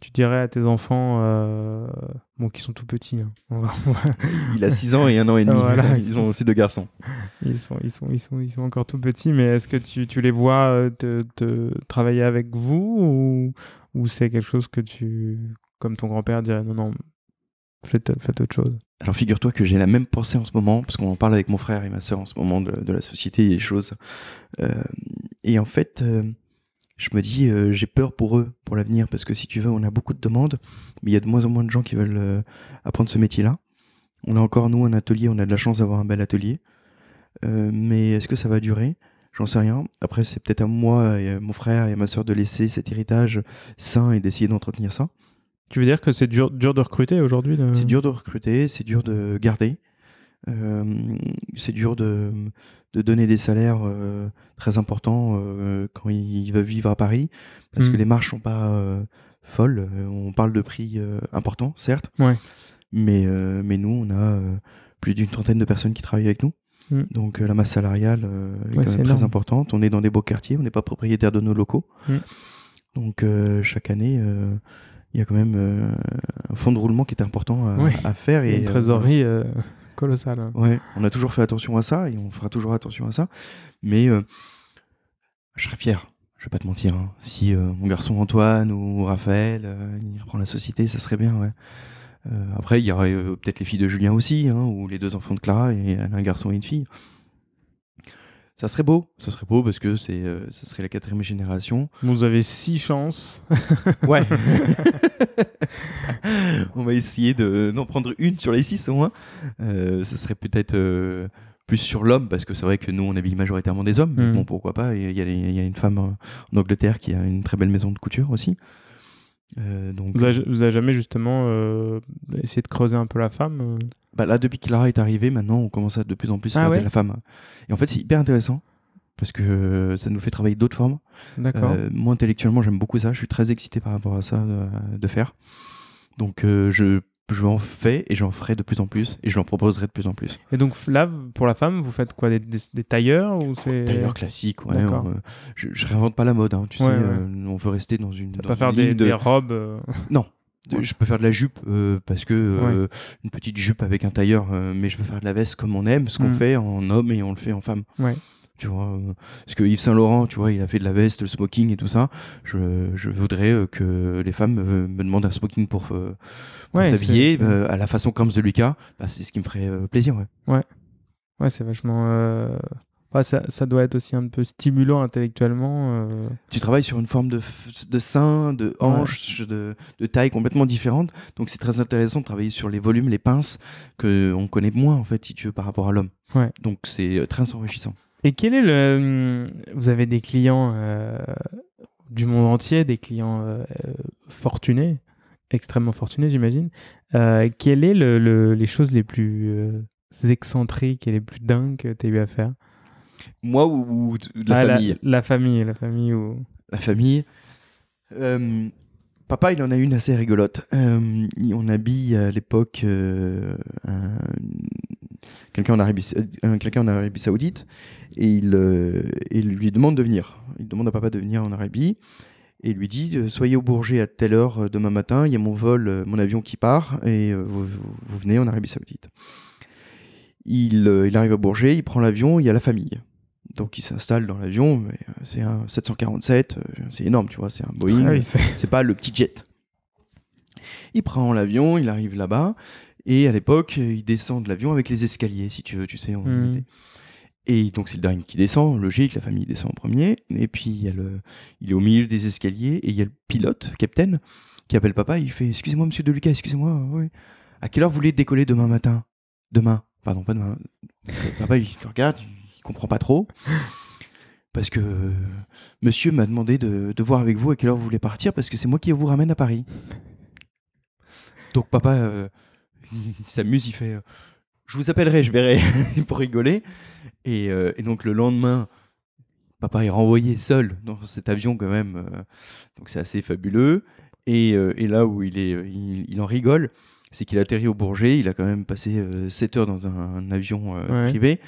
tu dirais à tes enfants, euh, bon, qui sont tout petits, hein. il a 6 ans et un an et demi, ils ont aussi deux garçons. Ils sont, ils sont, ils sont, ils sont encore tout petits, mais est-ce que tu, les vois euh, te, travailler avec vous ou, c'est quelque chose que tu, comme ton grand-père dirais non, non, faites, autre chose Alors figure-toi que j'ai la même pensée en ce moment, parce qu'on en parle avec mon frère et ma soeur en ce moment de, la société et des choses. Euh, et en fait je me dis, euh, j'ai peur pour eux, pour l'avenir, parce que si tu veux, on a beaucoup de demandes, mais il y a de moins en moins de gens qui veulent euh, apprendre ce métier-là. On a encore, nous, un atelier, on a de la chance d'avoir un bel atelier, euh, mais est-ce que ça va durer J'en sais rien. Après, c'est peut-être à moi, et mon frère et ma soeur de laisser cet héritage sain et d'essayer d'entretenir ça. Tu veux dire que c'est dur, dur de recruter aujourd'hui C'est dur de recruter, c'est dur de garder. Euh, c'est dur de, de, donner des salaires euh, très importants euh, quand il veulent vivre à Paris, parce que hmm. les marges sont pas folles. On parle de prix importants, certes, mais, mais nous, on a plus d'une trentaine de personnes qui travaillent avec nous. Hmm. Donc la masse salariale est quand même très importante. On est dans des beaux quartiers, on n'est pas propriétaire de nos locaux. Hmm. Donc chaque année, il y a quand même un fonds de roulement qui est important à, à faire. Et, une trésorerie colossal. on a toujours fait attention à ça et on fera toujours attention à ça. Mais euh, je serais fier, je vais pas te mentir. Hein. Si euh, mon garçon Antoine ou Raphaël, euh, reprend la société, ça serait bien, après, il y aurait peut-être les filles de Julien aussi, hein, ou les deux enfants de Clara, et un garçon et une fille. Ça serait beau, ça serait beau parce que c'est, euh, ça serait la quatrième génération. Vous avez six chances. ouais. On va essayer de, d'en prendre une sur les six au moins. Euh, ça serait peut-être euh, plus sur l'homme parce que c'est vrai que nous on habille majoritairement des hommes. Mais hmm. Bon, pourquoi pas Il y, a une femme en Angleterre qui a une très belle maison de couture aussi. Euh, donc... vous, avez, vous jamais justement essayé de creuser un peu la femme bah, là, depuis que Lara est arrivée, maintenant, on commence à de plus en plus ah faire de la femme. Et en fait, c'est hyper intéressant parce que euh, ça nous fait travailler d'autres formes. Euh, moi, intellectuellement, j'aime beaucoup ça. Je suis très excité par rapport à ça euh, de, faire. Donc, je je en fais et j'en ferai de plus en plus et je proposerai de plus en plus. Et donc là, pour la femme, vous faites quoi Des, des tailleurs ou c'est... Tailleurs classiques, ouais. je, je réinvente pas la mode, hein, tu sais. on veut rester dans une. Dans pas faire des, robes. Non, je peux faire de la jupe euh, parce que euh, une petite jupe avec un tailleur, euh, mais je veux faire de la veste comme on aime, ce qu'on mm. fait en homme et on le fait en femme. Tu vois, parce que Yves Saint Laurent, tu vois, il a fait de la veste, le smoking et tout ça. Je, voudrais que les femmes me, demandent un smoking pour, s'habiller à la façon comme de Lucas. cas, bah, c'est ce qui me ferait plaisir. Ouais, ouais c'est vachement ça, doit être aussi un peu stimulant intellectuellement. Euh. Tu travailles sur une forme de, de sein, de hanche, de, de, taille complètement différente. Donc c'est très intéressant de travailler sur les volumes, les pinces qu'on connaît moins en fait, si tu veux, par rapport à l'homme. Donc c'est euh, très enrichissant. Et quel est le... Hum, vous avez des clients euh, du monde entier, des clients fortunés, extrêmement fortunés j'imagine. Quelles sont les choses les plus excentriques et les plus dingues que tu as eu à faire moi ou, ah, la famille la, famille, Ou... La famille. Euh, papa, il en a une assez rigolote. Euh, on habille à l'époque euh, quelqu'un en, Arabie, en Arabie Saoudite et il, lui demande de venir. Il demande à papa de venir en Arabie et lui dit Soyez au Bourget à telle heure demain matin, il y a mon vol, mon avion qui part et vous, venez en Arabie Saoudite. Il, il, arrive à Bourget, il prend l'avion, il y a la famille donc s'installe dans l'avion, mais euh, c'est un 747, euh, c'est énorme, tu vois, c'est un Boeing, ah c'est pas le petit jet. Il prend l'avion, il arrive là-bas, et à l'époque, il descend de l'avion avec les escaliers, si tu veux, tu sais, mhm. Et donc c'est le dernier qui descend, logique, la famille descend en premier, et puis il, le, il est au milieu des escaliers, et il y a le pilote, capitaine, qui appelle papa, il fait Excusez-moi, monsieur De Lucas, excusez-moi, oui. À quelle heure vous voulez décoller demain matin Demain, pardon, pas demain. papa, il regarde, il comprend pas trop. Parce que monsieur m'a demandé de, voir avec vous à quelle heure vous voulez partir, parce que c'est moi qui vous ramène à Paris. Donc papa, euh, il s'amuse, il fait euh, Je vous appellerai, je verrai, pour rigoler. Euh, et, donc le lendemain, papa est renvoyé seul dans cet avion quand même. donc c'est assez fabuleux. Et, et, là où il, est, il, en rigole, c'est qu'il atterrit au Bourget, il a quand même passé 7 heures dans un, avion privé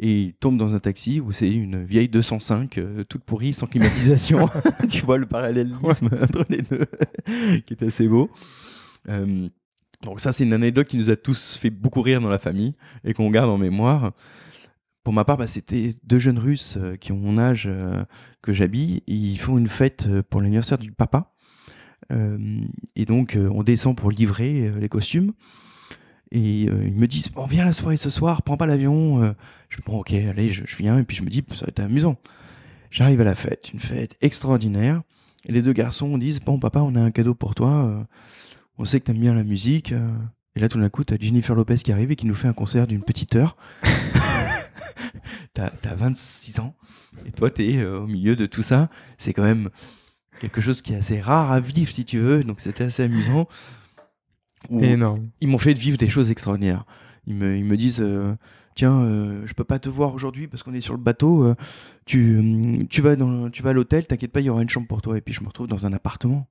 et il tombe dans un taxi où c'est une vieille 205 euh, toute pourrie sans climatisation. tu vois le parallélisme entre les deux qui est assez beau. Euh, donc ça c'est une anecdote qui nous a tous fait beaucoup rire dans la famille et qu'on garde en mémoire. Pour ma part, bah, c'était deux jeunes Russes euh, qui ont mon âge que j'habille. Ils font une fête pour l'anniversaire du papa. et donc on descend pour livrer les costumes. Et euh, ils me disent, bon, viens à la soirée ce soir, prends pas l'avion. Euh. je me dis, bon, ok, allez, je, viens. Et puis je me dis, ça va être amusant. J'arrive à la fête, une fête extraordinaire. Et les deux garçons disent, bon, papa, on a un cadeau pour toi. Euh, on sait que t'aimes bien la musique. Et là, tout d'un coup, t'as Jennifer Lopez qui arrive et qui nous fait un concert d'une petite heure. t'as, as 26 ans. Et toi, t'es au milieu de tout ça. C'est quand même quelque chose qui est assez rare à vivre, si tu veux. Donc, c'était assez amusant. Ils m'ont fait vivre des choses extraordinaires. Ils me, disent euh, Tiens, euh, je peux pas te voir aujourd'hui parce qu'on est sur le bateau. Euh, tu, hum, tu, vas dans, tu à l'hôtel, t'inquiète pas, il y aura une chambre pour toi. Et puis je me retrouve dans un appartement.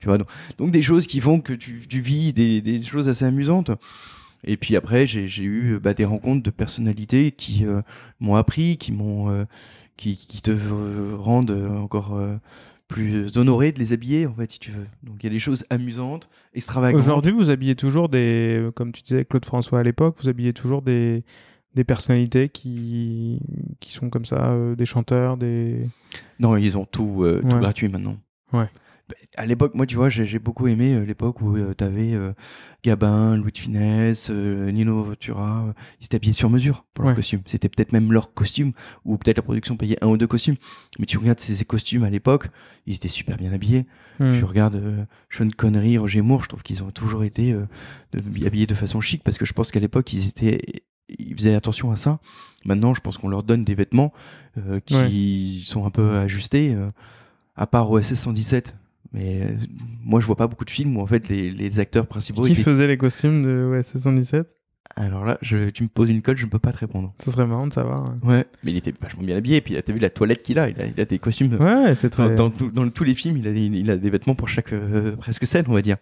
Tu vois, donc, donc des choses qui font que tu, vis des, choses assez amusantes. Et puis après, j'ai eu bah, des rencontres de personnalités qui m'ont appris, qui qui, te rendent encore plus honoré de les habiller, en fait, si tu veux. Donc il y a des choses amusantes, extravagantes. Aujourd'hui, vous habillez toujours des, comme tu disais Claude François à l'époque, vous habillez toujours des, des personnalités qui, qui sont comme ça, euh, des chanteurs, des... Non, ils ont tout, euh, tout gratuit maintenant. Ouais à l'époque, moi, tu vois, j'ai, beaucoup aimé euh, l'époque où euh, tu avais euh, Gabin, Louis de Finesse, Nino Ventura. ils étaient habillés sur mesure pour leurs C'était peut-être même leur costume, ou peut-être la production payait un ou deux costumes. Mais tu regardes ces, costumes à l'époque, ils étaient super bien habillés. Hmm. Tu regardes Sean Connery, Roger Moore, je trouve qu'ils ont toujours été habillés de façon chic, parce que je pense qu'à l'époque, ils étaient ils faisaient attention à ça. Maintenant, je pense qu'on leur donne des vêtements qui sont un peu ajustés à part OSS 117 mais euh, moi, je vois pas beaucoup de films où en fait les, les acteurs principaux. Qui faisaient faisait les costumes de ouais, 77 alors là, je, tu me poses une colle, je ne peux pas te répondre. Ce serait marrant de savoir. Hein. Ouais, mais il était vachement bien habillé. Et puis, t'as vu la toilette qu'il a, il a des costumes. Euh, ouais, c'est très. Dans, dans, tous les films, il a, il a des vêtements pour chaque euh, presque scène, on va dire.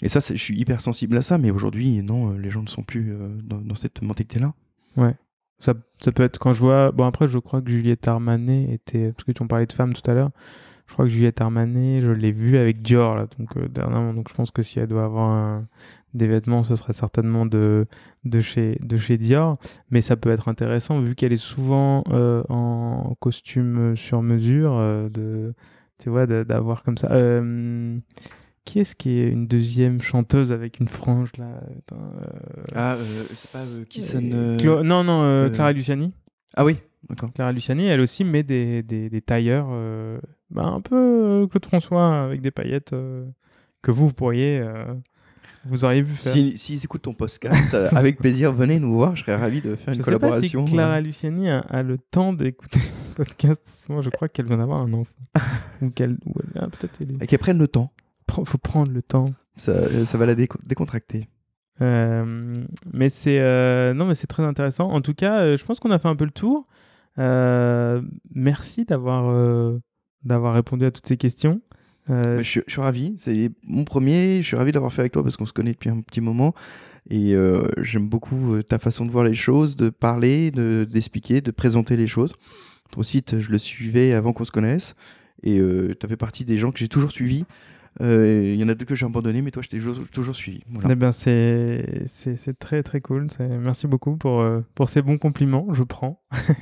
Et ça, je suis hyper sensible à ça, mais aujourd'hui, non, les gens ne sont plus dans, cette mentalité-là. Ouais. Ça, ça, peut être quand je vois. Bon, après, je crois que Juliette Armanet était. Parce que tu en parlais de femmes tout à l'heure je crois que Juliette Armanet, je l'ai vue avec Dior là, donc euh, dernièrement. Donc je pense que si elle doit avoir des vêtements, ce serait certainement de, de, chez, de chez Dior. Mais ça peut être intéressant vu qu'elle est souvent euh, en costume euh, sur mesure, de, tu vois, d'avoir comme ça. qui est-ce qui est une deuxième chanteuse avec une frange là Attends, Ah, c'est pas qui sonne. ne... non, non, Clara Luciani. Ah oui, Clara Luciani, elle aussi met des, des, tailleurs euh, bah, un peu euh, Claude François avec des paillettes euh, que vous, pourriez. Vous auriez vu faire. S'ils si, si écoutent ton podcast, avec plaisir, venez nous voir. Je serais ravi de faire je une sais collaboration. Pas si Clara Luciani a, le temps d'écouter le podcast. Moi, je crois qu'elle vient d'avoir un enfant. ou qu'elle peut-être Et qu'elle prenne le temps. Il faut prendre le temps. Ça, ça va la décontracter. mais c'est non mais c'est très intéressant. En tout cas, je pense qu'on a fait un peu le tour. Euh, merci d'avoir euh, d'avoir répondu à toutes ces questions. Euh, je, suis, ravi, c'est mon premier, je suis ravi d'avoir fait avec toi parce qu'on se connaît depuis un petit moment et j'aime beaucoup ta façon de voir les choses, de parler, d'expliquer, de, présenter les choses. Ton site, je le suivais avant qu'on se connaisse et tu as fait partie des gens que j'ai toujours suivis. Il euh, y en a deux que j'ai abandonné, mais toi, je t'ai toujours, suivi. Eh ben, c'est très très cool. Merci beaucoup pour, euh, pour ces bons compliments. Je prends.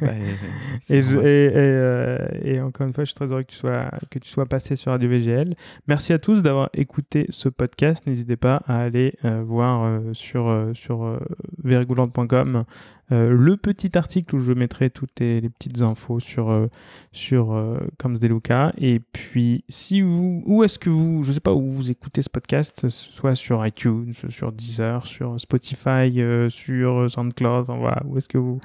Euh, et, encore une fois, je suis très heureux que tu sois, que tu sois passé sur Radio VGL. Merci à tous d'avoir écouté ce podcast. N'hésitez pas à aller voir sur, sur euh, le petit article où je mettrai toutes les, petites infos sur, euh, sur euh, de Et puis, si vous, où est-ce que vous, je sais pas où vous écoutez ce podcast, euh, soit sur iTunes, sur Deezer, sur Spotify, sur SoundCloud, voilà, où est-ce que vous.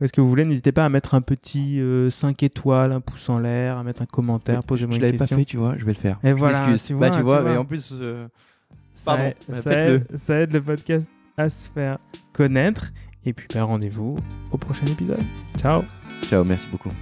Est-ce que vous voulez, n'hésitez pas à mettre un petit 5 étoiles, un pouce en l'air, à mettre un commentaire, posez-moi une question. Je l'avais pas fait, tu vois, je vais le faire. Et voilà, bah, tu vois, tu et en plus, Pardon, ça, ça aide le podcast à se faire connaître. Et puis, bah, rendez-vous au prochain épisode. Ciao Ciao, merci beaucoup.